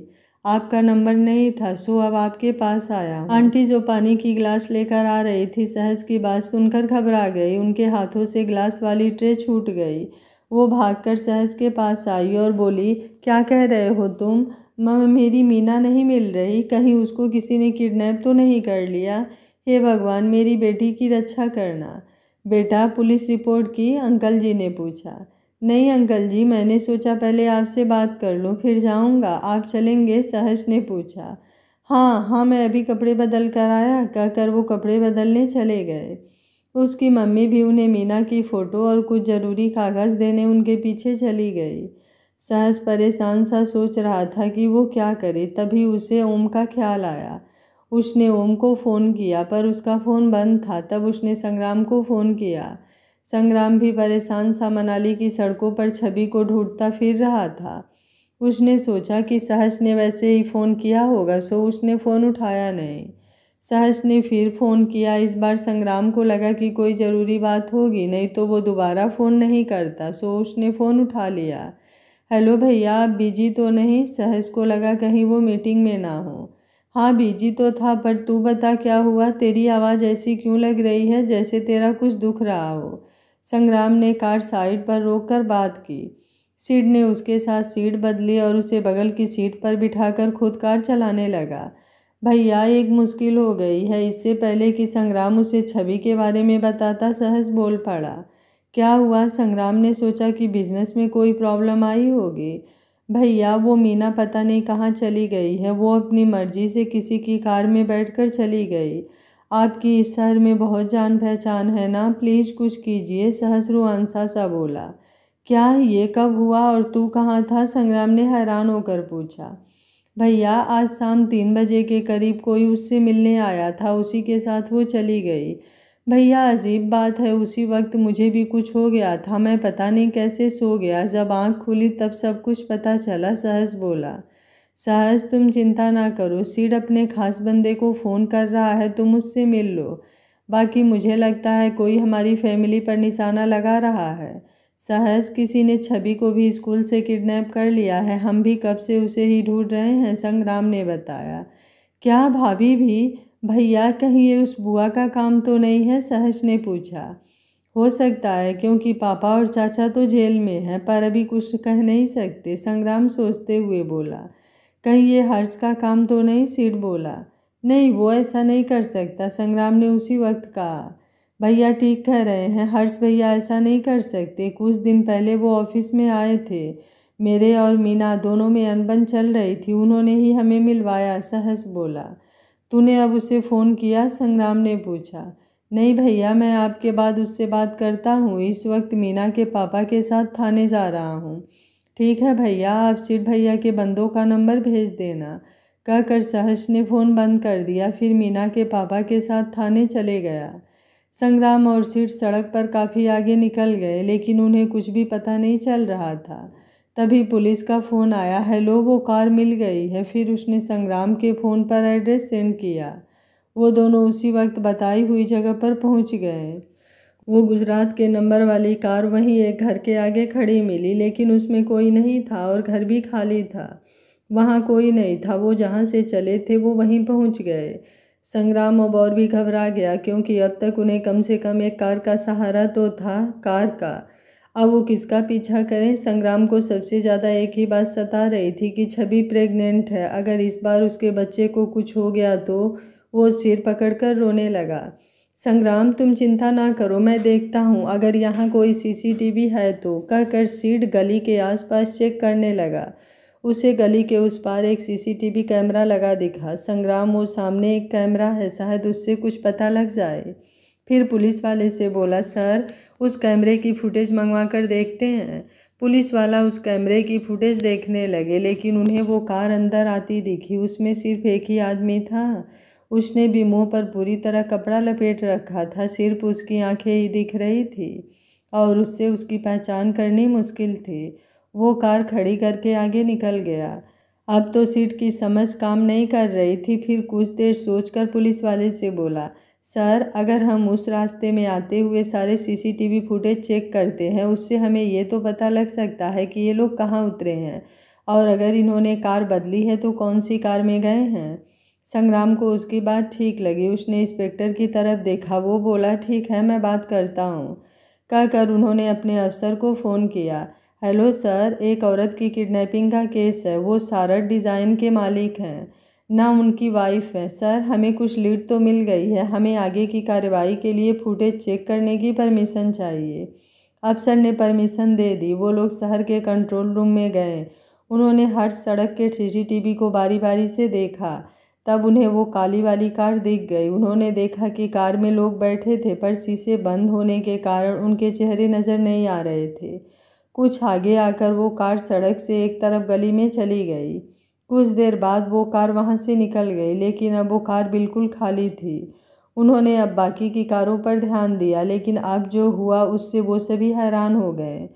आपका नंबर नहीं था सो अब आपके पास आया आंटी जो पानी की गिलास लेकर आ रही थी सहज की बात सुनकर घबरा गई उनके हाथों से गिलास वाली ट्रे छूट गई वो भागकर सहज के पास आई और बोली क्या कह रहे हो तुम मेरी मीना नहीं मिल रही कहीं उसको किसी ने किडनैप तो नहीं कर लिया हे भगवान मेरी बेटी की रक्षा करना बेटा पुलिस रिपोर्ट की अंकल जी ने पूछा नहीं अंकल जी मैंने सोचा पहले आपसे बात कर लूँ फिर जाऊँगा आप चलेंगे सहज ने पूछा हाँ हाँ मैं अभी कपड़े बदल कर आया कहकर वो कपड़े बदलने चले गए उसकी मम्मी भी उन्हें मीना की फ़ोटो और कुछ ज़रूरी कागज़ देने उनके पीछे चली गई सहज परेशान सा सोच रहा था कि वो क्या करे तभी उसे ओम का ख्याल आया उसने ओम को फ़ोन किया पर उसका फ़ोन बंद था तब उसने संग्राम को फ़ोन किया संग्राम भी परेशान सा मनाली की सड़कों पर छवि को ढूंढता फिर रहा था उसने सोचा कि सहज ने वैसे ही फ़ोन किया होगा सो उसने फ़ोन उठाया नहीं सहज ने फिर फ़ोन किया इस बार संग्राम को लगा कि कोई ज़रूरी बात होगी नहीं तो वो दोबारा फ़ोन नहीं करता सो उसने फ़ोन उठा लिया हेलो भैया आप बिजी तो नहीं सहज को लगा कहीं वो मीटिंग में ना हो हाँ बिजी तो था पर तू बता क्या हुआ तेरी आवाज़ ऐसी क्यों लग रही है जैसे तेरा कुछ दुख रहा हो संग्राम ने कार साइड पर रोककर बात की सीड ने उसके साथ सीट बदली और उसे बगल की सीट पर बिठाकर खुद कार चलाने लगा भैया एक मुश्किल हो गई है इससे पहले कि संग्राम उसे छवि के बारे में बताता सहज बोल पड़ा क्या हुआ संग्राम ने सोचा कि बिजनेस में कोई प्रॉब्लम आई होगी भैया वो मीना पता नहीं कहाँ चली गई है वो अपनी मर्जी से किसी की कार में बैठकर चली गई आपकी इस शहर में बहुत जान पहचान है ना प्लीज़ कुछ कीजिए सहसरु अंसा सा बोला क्या ये कब हुआ और तू कहाँ था संग्राम ने हैरान होकर पूछा भैया आज शाम तीन बजे के करीब कोई उससे मिलने आया था उसी के साथ वो चली गई भैया अजीब बात है उसी वक्त मुझे भी कुछ हो गया था मैं पता नहीं कैसे सो गया जब आँख खुली तब सब कुछ पता चला सहस बोला साहस तुम चिंता ना करो सीड अपने खास बंदे को फ़ोन कर रहा है तुम उससे मिल लो बाकी मुझे लगता है कोई हमारी फैमिली पर निशाना लगा रहा है सहज किसी ने छवि को भी स्कूल से किडनैप कर लिया है हम भी कब से उसे ही ढूंढ रहे हैं संग्राम ने बताया क्या भाभी भी भैया कहीं ये उस बुआ का काम तो नहीं है सहज ने पूछा हो सकता है क्योंकि पापा और चाचा तो जेल में हैं पर अभी कुछ कह नहीं सकते संग्राम सोचते हुए बोला कहीं ये हर्ष का काम तो नहीं सिर बोला नहीं वो ऐसा नहीं कर सकता संग्राम ने उसी वक्त कहा भैया ठीक कह रहे हैं हर्ष भैया ऐसा नहीं कर सकते कुछ दिन पहले वो ऑफिस में आए थे मेरे और मीना दोनों में अनबन चल रही थी उन्होंने ही हमें मिलवाया सहस बोला तूने अब उसे फ़ोन किया संग्राम ने पूछा नहीं भैया मैं आपके बाद उससे बात करता हूँ इस वक्त मीना के पापा के साथ थाने जा रहा हूँ ठीक है भैया आप सिर भैया के बंदों का नंबर भेज देना कहकर सहर्ष ने फ़ोन बंद कर दिया फिर मीना के पापा के साथ थाने चले गया संग्राम और सीट सड़क पर काफ़ी आगे निकल गए लेकिन उन्हें कुछ भी पता नहीं चल रहा था तभी पुलिस का फ़ोन आया हेलो वो कार मिल गई है फिर उसने संग्राम के फ़ोन पर एड्रेस सेंड किया वो दोनों उसी वक्त बताई हुई जगह पर पहुंच गए वो गुजरात के नंबर वाली कार वहीं एक घर के आगे खड़ी मिली लेकिन उसमें कोई नहीं था और घर भी खाली था वहाँ कोई नहीं था वो जहाँ से चले थे वो वहीं पहुँच गए संग्राम और भी घबरा गया क्योंकि अब तक उन्हें कम से कम एक कार का सहारा तो था कार का अब वो किसका पीछा करें संग्राम को सबसे ज़्यादा एक ही बात सता रही थी कि छवि प्रेग्नेंट है अगर इस बार उसके बच्चे को कुछ हो गया तो वो सिर पकड़कर रोने लगा संग्राम तुम चिंता ना करो मैं देखता हूँ अगर यहाँ कोई सीसीटीवी है तो कहकर सीट गली के आसपास चेक करने लगा उसे गली के उस पार एक सीसीटीवी कैमरा लगा दिखा संग्राम वो सामने एक कैमरा है शायद उससे कुछ पता लग जाए फिर पुलिस वाले से बोला सर उस कैमरे की फुटेज मंगवा कर देखते हैं पुलिस वाला उस कैमरे की फुटेज देखने लगे लेकिन उन्हें वो कार अंदर आती दिखी उसमें सिर्फ एक ही आदमी था उसने भी मुंह पर पूरी तरह कपड़ा लपेट रखा था सिर्फ उसकी आंखें ही दिख रही थी और उससे उसकी पहचान करनी मुश्किल थी वो कार खड़ी करके आगे निकल गया अब तो सीट की समझ काम नहीं कर रही थी फिर कुछ देर सोचकर पुलिस वाले से बोला सर अगर हम उस रास्ते में आते हुए सारे सीसीटीवी फुटेज चेक करते हैं उससे हमें ये तो पता लग सकता है कि ये लोग कहाँ उतरे हैं और अगर इन्होंने कार बदली है तो कौन सी कार में गए हैं संग्राम को उसकी बात ठीक लगी उसने इंस्पेक्टर की तरफ देखा वो बोला ठीक है मैं बात करता हूँ कहकर उन्होंने अपने अफसर को फ़ोन किया हेलो सर एक औरत की किडनैपिंग का केस है वो सारत डिज़ाइन के मालिक हैं ना उनकी वाइफ है सर हमें कुछ लीड तो मिल गई है हमें आगे की कार्रवाई के लिए फुटेज चेक करने की परमिशन चाहिए अफसर ने परमिशन दे दी वो लोग शहर के कंट्रोल रूम में गए उन्होंने हर सड़क के सीसीटीवी को बारी बारी से देखा तब उन्हें वो काली वाली कार दिख गई उन्होंने देखा कि कार में लोग बैठे थे पर शीशे बंद होने के कारण उनके चेहरे नज़र नहीं आ रहे थे कुछ आगे आकर वो कार सड़क से एक तरफ गली में चली गई कुछ देर बाद वो कार वहाँ से निकल गई लेकिन अब वो कार बिल्कुल खाली थी उन्होंने अब बाकी की कारों पर ध्यान दिया लेकिन अब जो हुआ उससे वो सभी हैरान हो गए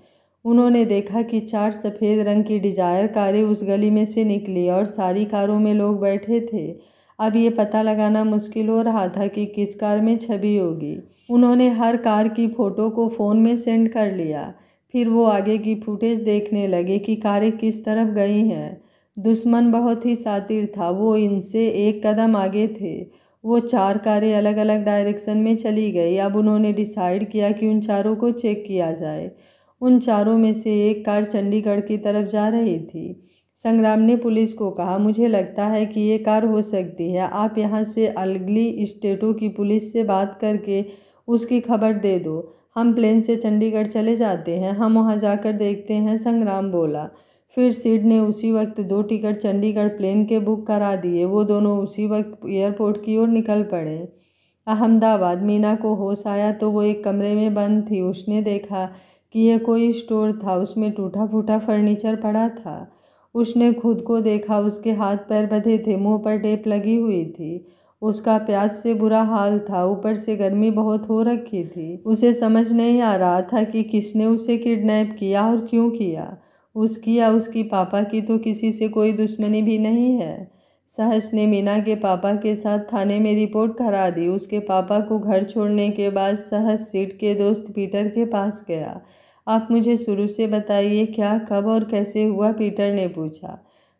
उन्होंने देखा कि चार सफ़ेद रंग की डिजायर कारें उस गली में से निकली और सारी कारों में लोग बैठे थे अब ये पता लगाना मुश्किल हो रहा था कि किस कार में छवि होगी उन्होंने हर कार की फ़ोटो को फ़ोन में सेंड कर लिया फिर वो आगे की फुटेज देखने लगे कि कारें किस तरफ गई हैं दुश्मन बहुत ही सातिर था वो इनसे एक कदम आगे थे वो चार कारें अलग अलग डायरेक्शन में चली गई अब उन्होंने डिसाइड किया कि उन चारों को चेक किया जाए उन चारों में से एक कार चंडीगढ़ की तरफ जा रही थी संग्राम ने पुलिस को कहा मुझे लगता है कि ये कार हो सकती है आप यहाँ से अलगली स्टेटों की पुलिस से बात करके उसकी खबर दे दो हम प्लेन से चंडीगढ़ चले जाते हैं हम वहाँ जाकर देखते हैं संग्राम बोला फिर सीड ने उसी वक्त दो टिकट चंडीगढ़ प्लेन के बुक करा दिए वो दोनों उसी वक्त एयरपोर्ट की ओर निकल पड़े अहमदाबाद मीना को होश आया तो वो एक कमरे में बंद थी उसने देखा कि यह कोई स्टोर था उसमें टूटा फूटा फर्नीचर पड़ा था उसने खुद को देखा उसके हाथ पैर बधे थे मुंह पर टेप लगी हुई थी उसका प्यास से बुरा हाल था ऊपर से गर्मी बहुत हो रखी थी उसे समझ नहीं आ रहा था कि किसने उसे किडनैप किया और क्यों किया उसकी या उसकी पापा की तो किसी से कोई दुश्मनी भी नहीं है सहस ने मीना के पापा के साथ थाने में रिपोर्ट करा दी उसके पापा को घर छोड़ने के बाद सहस सीट के दोस्त पीटर के पास गया आप मुझे शुरू से बताइए क्या कब और कैसे हुआ पीटर ने पूछा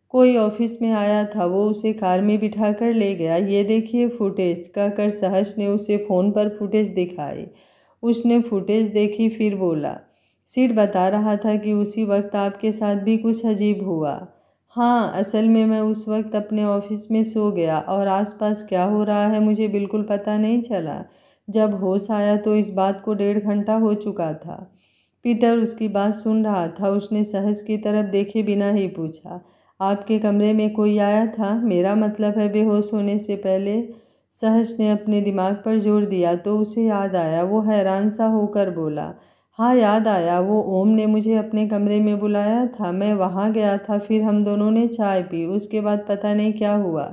कोई ऑफिस में आया था वो उसे कार में बिठा कर ले गया ये देखिए फुटेज कहकर सहज ने उसे फ़ोन पर फुटेज दिखाई उसने फुटेज देखी फिर बोला सीट बता रहा था कि उसी वक्त आपके साथ भी कुछ अजीब हुआ हाँ असल में मैं उस वक्त अपने ऑफिस में सो गया और आसपास क्या हो रहा है मुझे बिल्कुल पता नहीं चला जब होश आया तो इस बात को डेढ़ घंटा हो चुका था पीटर उसकी बात सुन रहा था उसने सहज की तरफ देखे बिना ही पूछा आपके कमरे में कोई आया था मेरा मतलब है बेहोश होने से पहले सहज ने अपने दिमाग पर जोर दिया तो उसे याद आया वो हैरान सा होकर बोला हाँ याद आया वो ओम ने मुझे अपने कमरे में बुलाया था मैं वहाँ गया था फिर हम दोनों ने चाय पी उसके बाद पता नहीं क्या हुआ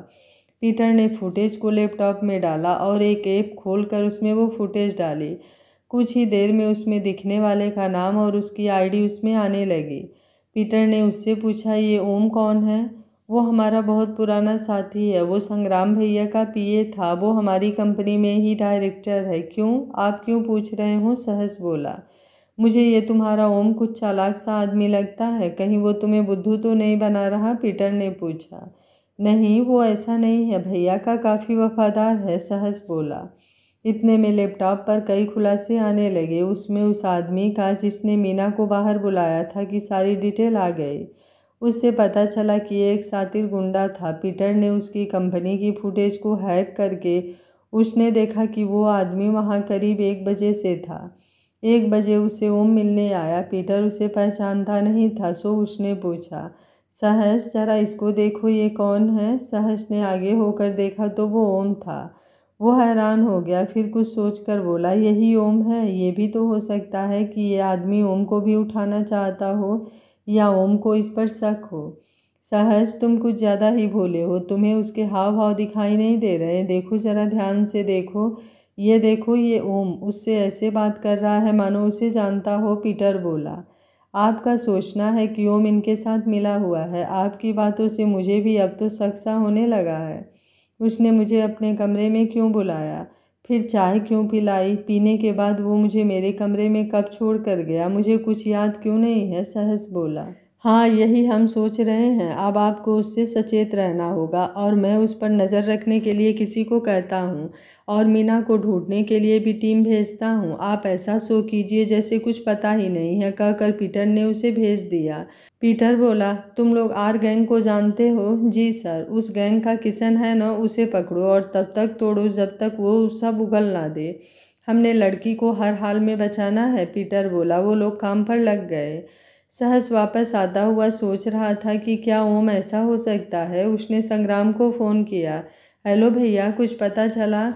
पीटर ने फुटेज को लैपटॉप में डाला और एक ऐप खोलकर उसमें वो फुटेज डाली कुछ ही देर में उसमें दिखने वाले का नाम और उसकी आईडी उसमें आने लगी पीटर ने उससे पूछा ये ओम कौन है वो हमारा बहुत पुराना साथी है वो संग्राम भैया का पीए था वो हमारी कंपनी में ही डायरेक्टर है क्यों आप क्यों पूछ रहे हो सहस बोला मुझे ये तुम्हारा ओम कुछ चालाक सा आदमी लगता है कहीं वो तुम्हें बुद्धू तो नहीं बना रहा पीटर ने पूछा नहीं वो ऐसा नहीं है भैया का काफ़ी वफादार है सहस बोला इतने में लैपटॉप पर कई खुलासे आने लगे उसमें उस आदमी का जिसने मीना को बाहर बुलाया था कि सारी डिटेल आ गई उससे पता चला कि एक सातिर गुंडा था पीटर ने उसकी कंपनी की फुटेज को हैक करके उसने देखा कि वो आदमी वहाँ करीब एक बजे से था एक बजे उसे ओम मिलने आया पीटर उसे पहचानता नहीं था सो उसने पूछा सहज जरा इसको देखो ये कौन है सहज ने आगे होकर देखा तो वो ओम था वो हैरान हो गया फिर कुछ सोच कर बोला यही ओम है ये भी तो हो सकता है कि ये आदमी ओम को भी उठाना चाहता हो या ओम को इस पर शक हो सहज तुम कुछ ज़्यादा ही भोले हो तुम्हें उसके हाव भाव दिखाई नहीं दे रहे देखो ज़रा ध्यान से देखो ये देखो ये ओम उससे ऐसे बात कर रहा है मानो उसे जानता हो पीटर बोला आपका सोचना है कि ओम इनके साथ मिला हुआ है आपकी बातों से मुझे भी अब तो सा होने लगा है उसने मुझे अपने कमरे में क्यों बुलाया फिर चाय क्यों पिलाई पीने के बाद वो मुझे मेरे कमरे में कब छोड़ कर गया मुझे कुछ याद क्यों नहीं है सहस बोला हाँ यही हम सोच रहे हैं अब आपको उससे सचेत रहना होगा और मैं उस पर नज़र रखने के लिए किसी को कहता हूँ और मीना को ढूंढने के लिए भी टीम भेजता हूँ आप ऐसा सो कीजिए जैसे कुछ पता ही नहीं है कहकर पीटर ने उसे भेज दिया पीटर बोला तुम लोग आर गैंग को जानते हो जी सर उस गैंग का किसन है ना उसे पकड़ो और तब तक तोड़ो जब तक वो सब उगल ना दे हमने लड़की को हर हाल में बचाना है पीटर बोला वो लोग काम पर लग गए सहस वापस आता हुआ सोच रहा था कि क्या ओम ऐसा हो सकता है उसने संग्राम को फ़ोन किया हेलो भैया कुछ पता चला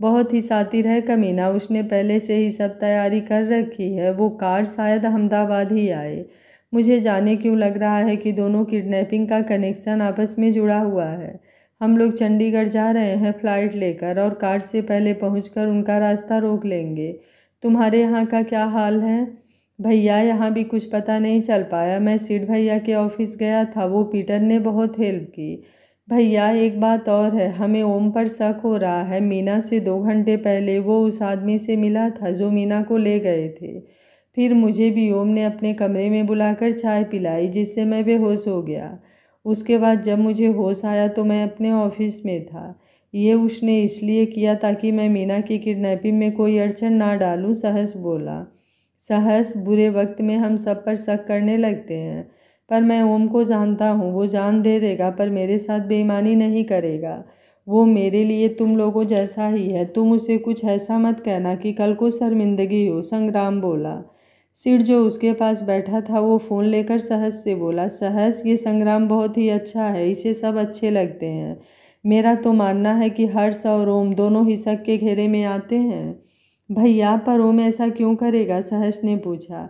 बहुत ही सातिर है कमीना उसने पहले से ही सब तैयारी कर रखी है वो कार शायद अहमदाबाद ही आए मुझे जाने क्यों लग रहा है कि दोनों किडनैपिंग का कनेक्शन आपस में जुड़ा हुआ है हम लोग चंडीगढ़ जा रहे हैं फ़्लाइट लेकर और कार से पहले पहुँच उनका रास्ता रोक लेंगे तुम्हारे यहाँ का क्या हाल है भैया यहाँ भी कुछ पता नहीं चल पाया मैं सीट भैया के ऑफिस गया था वो पीटर ने बहुत हेल्प की भैया एक बात और है हमें ओम पर शक हो रहा है मीना से दो घंटे पहले वो उस आदमी से मिला था जो मीना को ले गए थे फिर मुझे भी ओम ने अपने कमरे में बुलाकर चाय पिलाई जिससे मैं बेहोश हो गया उसके बाद जब मुझे होश आया तो मैं अपने ऑफिस में था ये उसने इसलिए किया ताकि मैं मीना की किडनैपिंग में कोई अड़चन ना डालूं सहस बोला सहस बुरे वक्त में हम सब पर शक करने लगते हैं पर मैं ओम को जानता हूँ वो जान दे देगा पर मेरे साथ बेईमानी नहीं करेगा वो मेरे लिए तुम लोगों जैसा ही है तुम उसे कुछ ऐसा मत कहना कि कल को शर्मिंदगी हो संग्राम बोला सिर जो उसके पास बैठा था वो फ़ोन लेकर सहस से बोला सहस ये संग्राम बहुत ही अच्छा है इसे सब अच्छे लगते हैं मेरा तो मानना है कि हर्ष और ओम दोनों ही शक के घेरे में आते हैं भैया पर ओम ऐसा क्यों करेगा सहस ने पूछा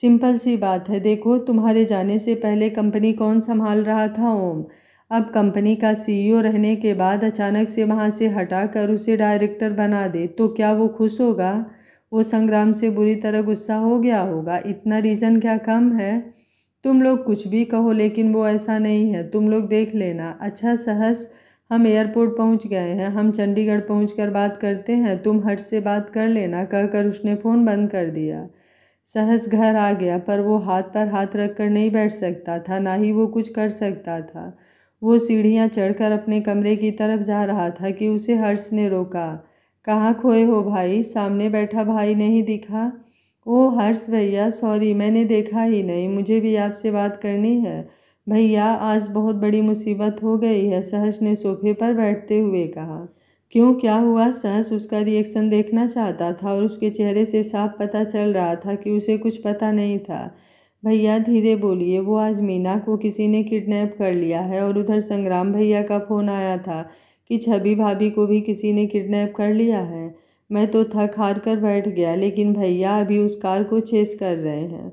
सिंपल सी बात है देखो तुम्हारे जाने से पहले कंपनी कौन संभाल रहा था ओम अब कंपनी का सीईओ e रहने के बाद अचानक से वहाँ से हटाकर उसे डायरेक्टर बना दे तो क्या वो खुश होगा वो संग्राम से बुरी तरह गुस्सा हो गया होगा इतना रीज़न क्या कम है तुम लोग कुछ भी कहो लेकिन वो ऐसा नहीं है तुम लोग देख लेना अच्छा सहस हम एयरपोर्ट पहुंच गए हैं हम चंडीगढ़ कर बात करते हैं तुम हट से बात कर लेना कहकर उसने फ़ोन बंद कर दिया सहस घर आ गया पर वो हाथ पर हाथ रख कर नहीं बैठ सकता था ना ही वो कुछ कर सकता था वो सीढ़ियाँ चढ़कर अपने कमरे की तरफ जा रहा था कि उसे हर्ष ने रोका कहाँ खोए हो भाई सामने बैठा भाई नहीं दिखा ओ हर्ष भैया सॉरी मैंने देखा ही नहीं मुझे भी आपसे बात करनी है भैया आज बहुत बड़ी मुसीबत हो गई है सहस ने सोफे पर बैठते हुए कहा क्यों क्या हुआ सहस उसका रिएक्शन देखना चाहता था और उसके चेहरे से साफ पता चल रहा था कि उसे कुछ पता नहीं था भैया धीरे बोलिए वो आज मीना को किसी ने किडनैप कर लिया है और उधर संग्राम भैया का फ़ोन आया था कि छबी भाभी को भी किसी ने किडनैप कर लिया है मैं तो थक हार कर बैठ गया लेकिन भैया अभी उस कार को चेस कर रहे हैं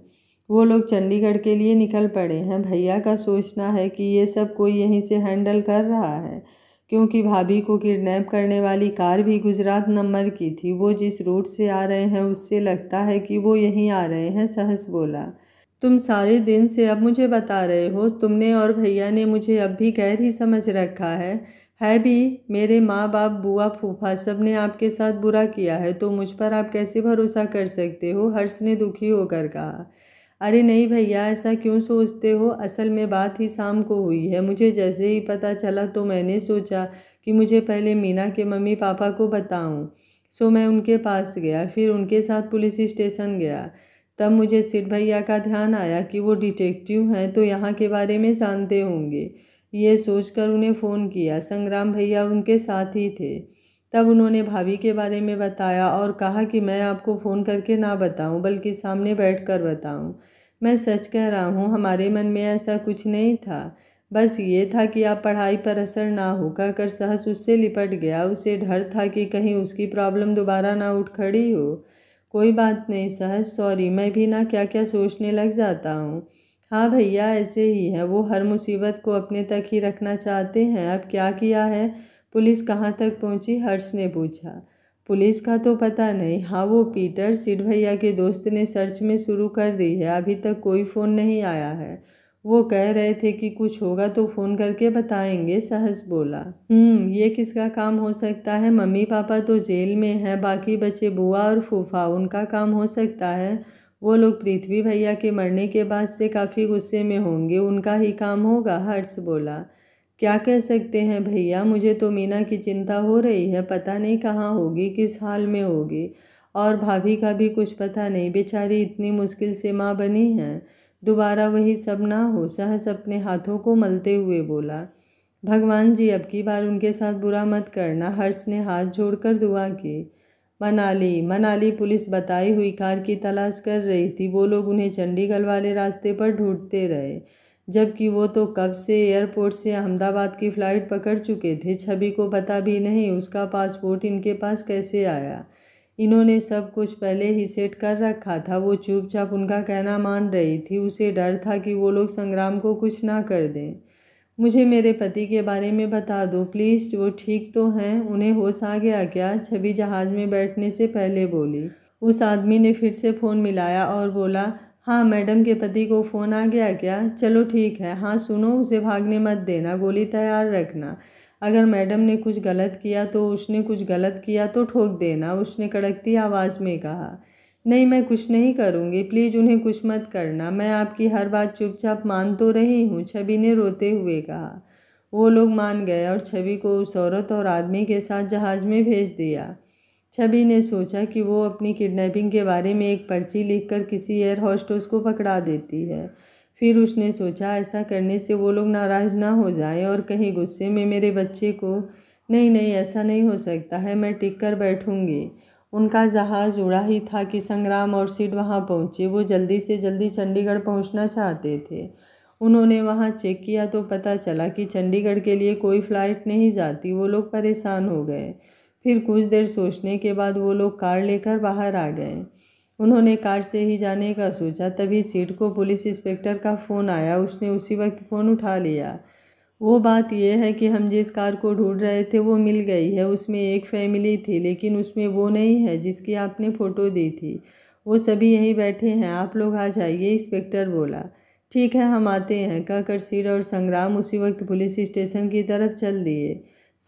वो लोग चंडीगढ़ के लिए निकल पड़े हैं भैया का सोचना है कि ये सब कोई यहीं से हैंडल कर रहा है क्योंकि भाभी को किडनैप करने वाली कार भी गुजरात नंबर की थी वो जिस रूट से आ रहे हैं उससे लगता है कि वो यहीं आ रहे हैं सहस बोला तुम सारे दिन से अब मुझे बता रहे हो तुमने और भैया ने मुझे अब भी गैर ही समझ रखा है है भी मेरे माँ बाप बुआ फूफा सब ने आपके साथ बुरा किया है तो मुझ पर आप कैसे भरोसा कर सकते हो हर्ष ने दुखी होकर कहा अरे नहीं भैया ऐसा क्यों सोचते हो असल में बात ही शाम को हुई है मुझे जैसे ही पता चला तो मैंने सोचा कि मुझे पहले मीना के मम्मी पापा को बताऊं सो मैं उनके पास गया फिर उनके साथ पुलिस स्टेशन गया तब मुझे सिट भैया का ध्यान आया कि वो डिटेक्टिव हैं तो यहाँ के बारे में जानते होंगे ये सोचकर उन्हें फ़ोन किया संग्राम भैया उनके साथ ही थे तब उन्होंने भाभी के बारे में बताया और कहा कि मैं आपको फ़ोन करके ना बताऊं बल्कि सामने बैठकर बताऊं मैं सच कह रहा हूं हमारे मन में ऐसा कुछ नहीं था बस ये था कि आप पढ़ाई पर असर ना हो कहकर सहस उससे लिपट गया उसे डर था कि कहीं उसकी प्रॉब्लम दोबारा ना उठ खड़ी हो कोई बात नहीं सहज सॉरी मैं भी ना क्या क्या सोचने लग जाता हूँ हाँ भैया ऐसे ही है वो हर मुसीबत को अपने तक ही रखना चाहते हैं अब क्या किया है पुलिस कहाँ तक पहुँची हर्ष ने पूछा पुलिस का तो पता नहीं हाँ वो पीटर सिड भैया के दोस्त ने सर्च में शुरू कर दी है अभी तक कोई फ़ोन नहीं आया है वो कह रहे थे कि कुछ होगा तो फ़ोन करके बताएंगे सहस बोला हम्म, ये किसका काम हो सकता है मम्मी पापा तो जेल में हैं बाकी बचे बुआ और फूफा उनका काम हो सकता है वो लोग पृथ्वी भैया के मरने के बाद से काफ़ी गुस्से में होंगे उनका ही काम होगा हर्ष बोला क्या कह सकते हैं भैया मुझे तो मीना की चिंता हो रही है पता नहीं कहाँ होगी किस हाल में होगी और भाभी का भी कुछ पता नहीं बेचारी इतनी मुश्किल से माँ बनी है दोबारा वही सब ना हो सहस अपने हाथों को मलते हुए बोला भगवान जी अब की बार उनके साथ बुरा मत करना हर्ष ने हाथ जोड़कर दुआ की मनाली मनाली पुलिस बताई हुई कार की तलाश कर रही थी वो लोग उन्हें चंडीगढ़ वाले रास्ते पर ढूंढते रहे जबकि वो तो कब से एयरपोर्ट से अहमदाबाद की फ़्लाइट पकड़ चुके थे छवि को पता भी नहीं उसका पासपोर्ट इनके पास कैसे आया इन्होंने सब कुछ पहले ही सेट कर रखा था वो चुपचाप उनका कहना मान रही थी उसे डर था कि वो लोग संग्राम को कुछ ना कर दें मुझे मेरे पति के बारे में बता दो प्लीज़ वो ठीक तो हैं उन्हें होश आ गया क्या छवि जहाज़ में बैठने से पहले बोली उस आदमी ने फिर से फ़ोन मिलाया और बोला हाँ मैडम के पति को फ़ोन आ गया क्या चलो ठीक है हाँ सुनो उसे भागने मत देना गोली तैयार रखना अगर मैडम ने कुछ गलत किया तो उसने कुछ गलत किया तो ठोक देना उसने कड़कती आवाज़ में कहा नहीं मैं कुछ नहीं करूँगी प्लीज़ उन्हें कुछ मत करना मैं आपकी हर बात चुपचाप मान तो रही हूँ छवि ने रोते हुए कहा वो लोग मान गए और छवि को उस औरत और आदमी के साथ जहाज़ में भेज दिया छवि ने सोचा कि वो अपनी किडनैपिंग के बारे में एक पर्ची लिखकर किसी एयर हॉस्टोस को पकड़ा देती है फिर उसने सोचा ऐसा करने से वो लोग नाराज़ ना हो जाए और कहीं गुस्से में मेरे बच्चे को नहीं नहीं ऐसा नहीं हो सकता है मैं टिक कर बैठूँगी उनका जहाज़ उड़ा ही था कि संग्राम और सीट वहाँ पहुँचे वो जल्दी से जल्दी चंडीगढ़ पहुँचना चाहते थे उन्होंने वहाँ चेक किया तो पता चला कि चंडीगढ़ के लिए कोई फ़्लाइट नहीं जाती वो लोग परेशान हो गए फिर कुछ देर सोचने के बाद वो लोग कार लेकर बाहर आ गए उन्होंने कार से ही जाने का सोचा तभी सीट को पुलिस इंस्पेक्टर का फ़ोन आया उसने उसी वक्त फ़ोन उठा लिया वो बात यह है कि हम जिस कार को ढूंढ रहे थे वो मिल गई है उसमें एक फैमिली थी लेकिन उसमें वो नहीं है जिसकी आपने फ़ोटो दी थी वो सभी यहीं बैठे हैं आप लोग आ जाइए इंस्पेक्टर बोला ठीक है हम आते हैं कहकर सिर और संग्राम उसी वक्त पुलिस स्टेशन की तरफ चल दिए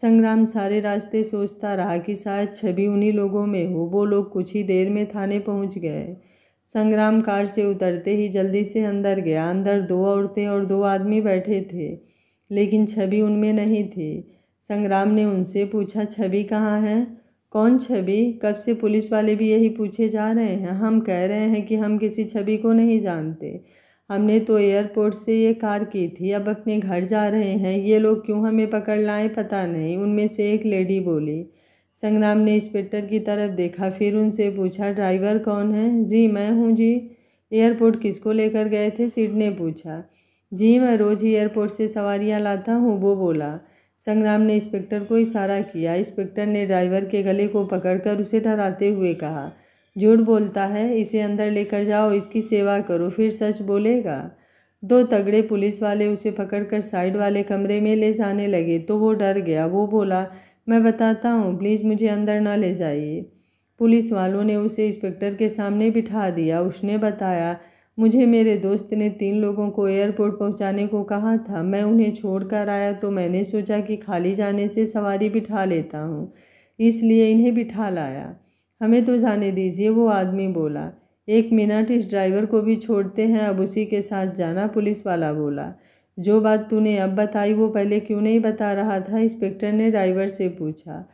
संग्राम सारे रास्ते सोचता रहा कि शायद छवि उन्हीं लोगों में हो वो लोग कुछ ही देर में थाने पहुंच गए संग्राम कार से उतरते ही जल्दी से अंदर गया अंदर दो औरतें और दो आदमी बैठे थे लेकिन छवि उनमें नहीं थी संग्राम ने उनसे पूछा छवि कहाँ है कौन छवि कब से पुलिस वाले भी यही पूछे जा रहे हैं हम कह रहे हैं कि हम किसी छवि को नहीं जानते हमने तो एयरपोर्ट से ये कार की थी अब अपने घर जा रहे हैं ये लोग क्यों हमें पकड़ लाए पता नहीं उनमें से एक लेडी बोली संग्राम ने इंस्पेक्टर की तरफ देखा फिर उनसे पूछा ड्राइवर कौन है जी मैं हूँ जी एयरपोर्ट किसको लेकर गए थे सिड ने पूछा जी मैं रोज़ ही एयरपोर्ट से सवारियाँ लाता हूँ वो बोला संग्राम ने इंस्पेक्टर को इशारा किया इंस्पेक्टर ने ड्राइवर के गले को पकड़कर उसे डराते हुए कहा झूठ बोलता है इसे अंदर लेकर जाओ इसकी सेवा करो फिर सच बोलेगा दो तगड़े पुलिस वाले उसे पकड़कर साइड वाले कमरे में ले जाने लगे तो वो डर गया वो बोला मैं बताता हूँ प्लीज़ मुझे अंदर ना ले जाइए पुलिस वालों ने उसे इंस्पेक्टर के सामने बिठा दिया उसने बताया मुझे मेरे दोस्त ने तीन लोगों को एयरपोर्ट पहुंचाने को कहा था मैं उन्हें छोड़कर आया तो मैंने सोचा कि खाली जाने से सवारी बिठा लेता हूँ इसलिए इन्हें बिठा लाया हमें तो जाने दीजिए वो आदमी बोला एक मिनट इस ड्राइवर को भी छोड़ते हैं अब उसी के साथ जाना पुलिस वाला बोला जो बात तूने अब बताई वो पहले क्यों नहीं बता रहा था इंस्पेक्टर ने ड्राइवर से पूछा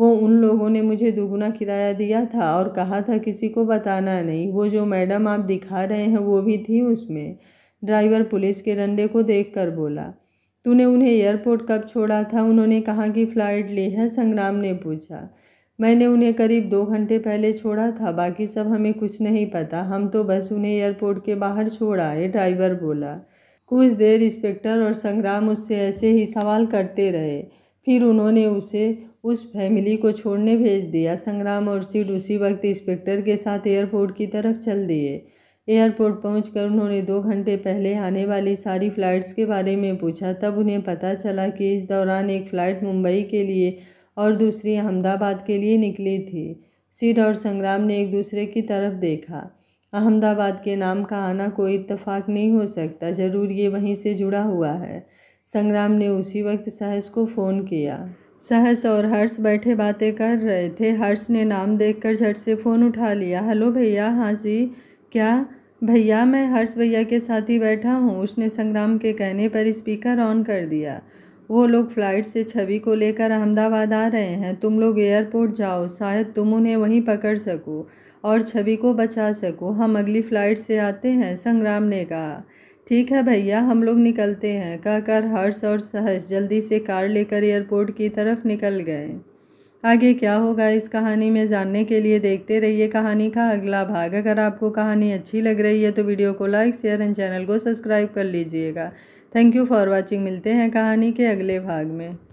वो उन लोगों ने मुझे दोगुना किराया दिया था और कहा था किसी को बताना नहीं वो जो मैडम आप दिखा रहे हैं वो भी थी उसमें ड्राइवर पुलिस के डंडे को देख बोला तूने उन्हें एयरपोर्ट कब छोड़ा था उन्होंने कहा कि फ़्लाइट ली है संग्राम ने पूछा मैंने उन्हें करीब दो घंटे पहले छोड़ा था बाकी सब हमें कुछ नहीं पता हम तो बस उन्हें एयरपोर्ट के बाहर छोड़ा है ड्राइवर बोला कुछ देर इंस्पेक्टर और संग्राम उससे ऐसे ही सवाल करते रहे फिर उन्होंने उसे उस फैमिली को छोड़ने भेज दिया संग्राम और सीड उसी वक्त इंस्पेक्टर के साथ एयरपोर्ट की तरफ चल दिए एयरपोर्ट पहुंचकर उन्होंने दो घंटे पहले आने वाली सारी फ़्लाइट्स के बारे में पूछा तब उन्हें पता चला कि इस दौरान एक फ़्लाइट मुंबई के लिए और दूसरी अहमदाबाद के लिए निकली थी सीड और संग्राम ने एक दूसरे की तरफ देखा अहमदाबाद के नाम का आना कोई इतफ़ाक़ नहीं हो सकता ज़रूर ये वहीं से जुड़ा हुआ है संग्राम ने उसी वक्त सहस को फ़ोन किया सहस और हर्ष बैठे बातें कर रहे थे हर्ष ने नाम देखकर झट से फ़ोन उठा लिया हेलो भैया हाँ जी क्या भैया मैं हर्ष भैया के साथ ही बैठा हूँ उसने संग्राम के कहने पर स्पीकर ऑन कर दिया वो लोग फ़्लाइट से छवि को लेकर अहमदाबाद आ रहे हैं तुम लोग एयरपोर्ट जाओ शायद तुम उन्हें वहीं पकड़ सको और छवि को बचा सको हम अगली फ़्लाइट से आते हैं संग्राम ने कहा ठीक है भैया हम लोग निकलते हैं कहकर हर्ष और सहस जल्दी से कार लेकर एयरपोर्ट की तरफ निकल गए आगे क्या होगा इस कहानी में जानने के लिए देखते रहिए कहानी का अगला भाग अगर आपको कहानी अच्छी लग रही है तो वीडियो को लाइक शेयर एंड चैनल को सब्सक्राइब कर लीजिएगा थैंक यू फॉर वॉचिंग मिलते हैं कहानी के अगले भाग में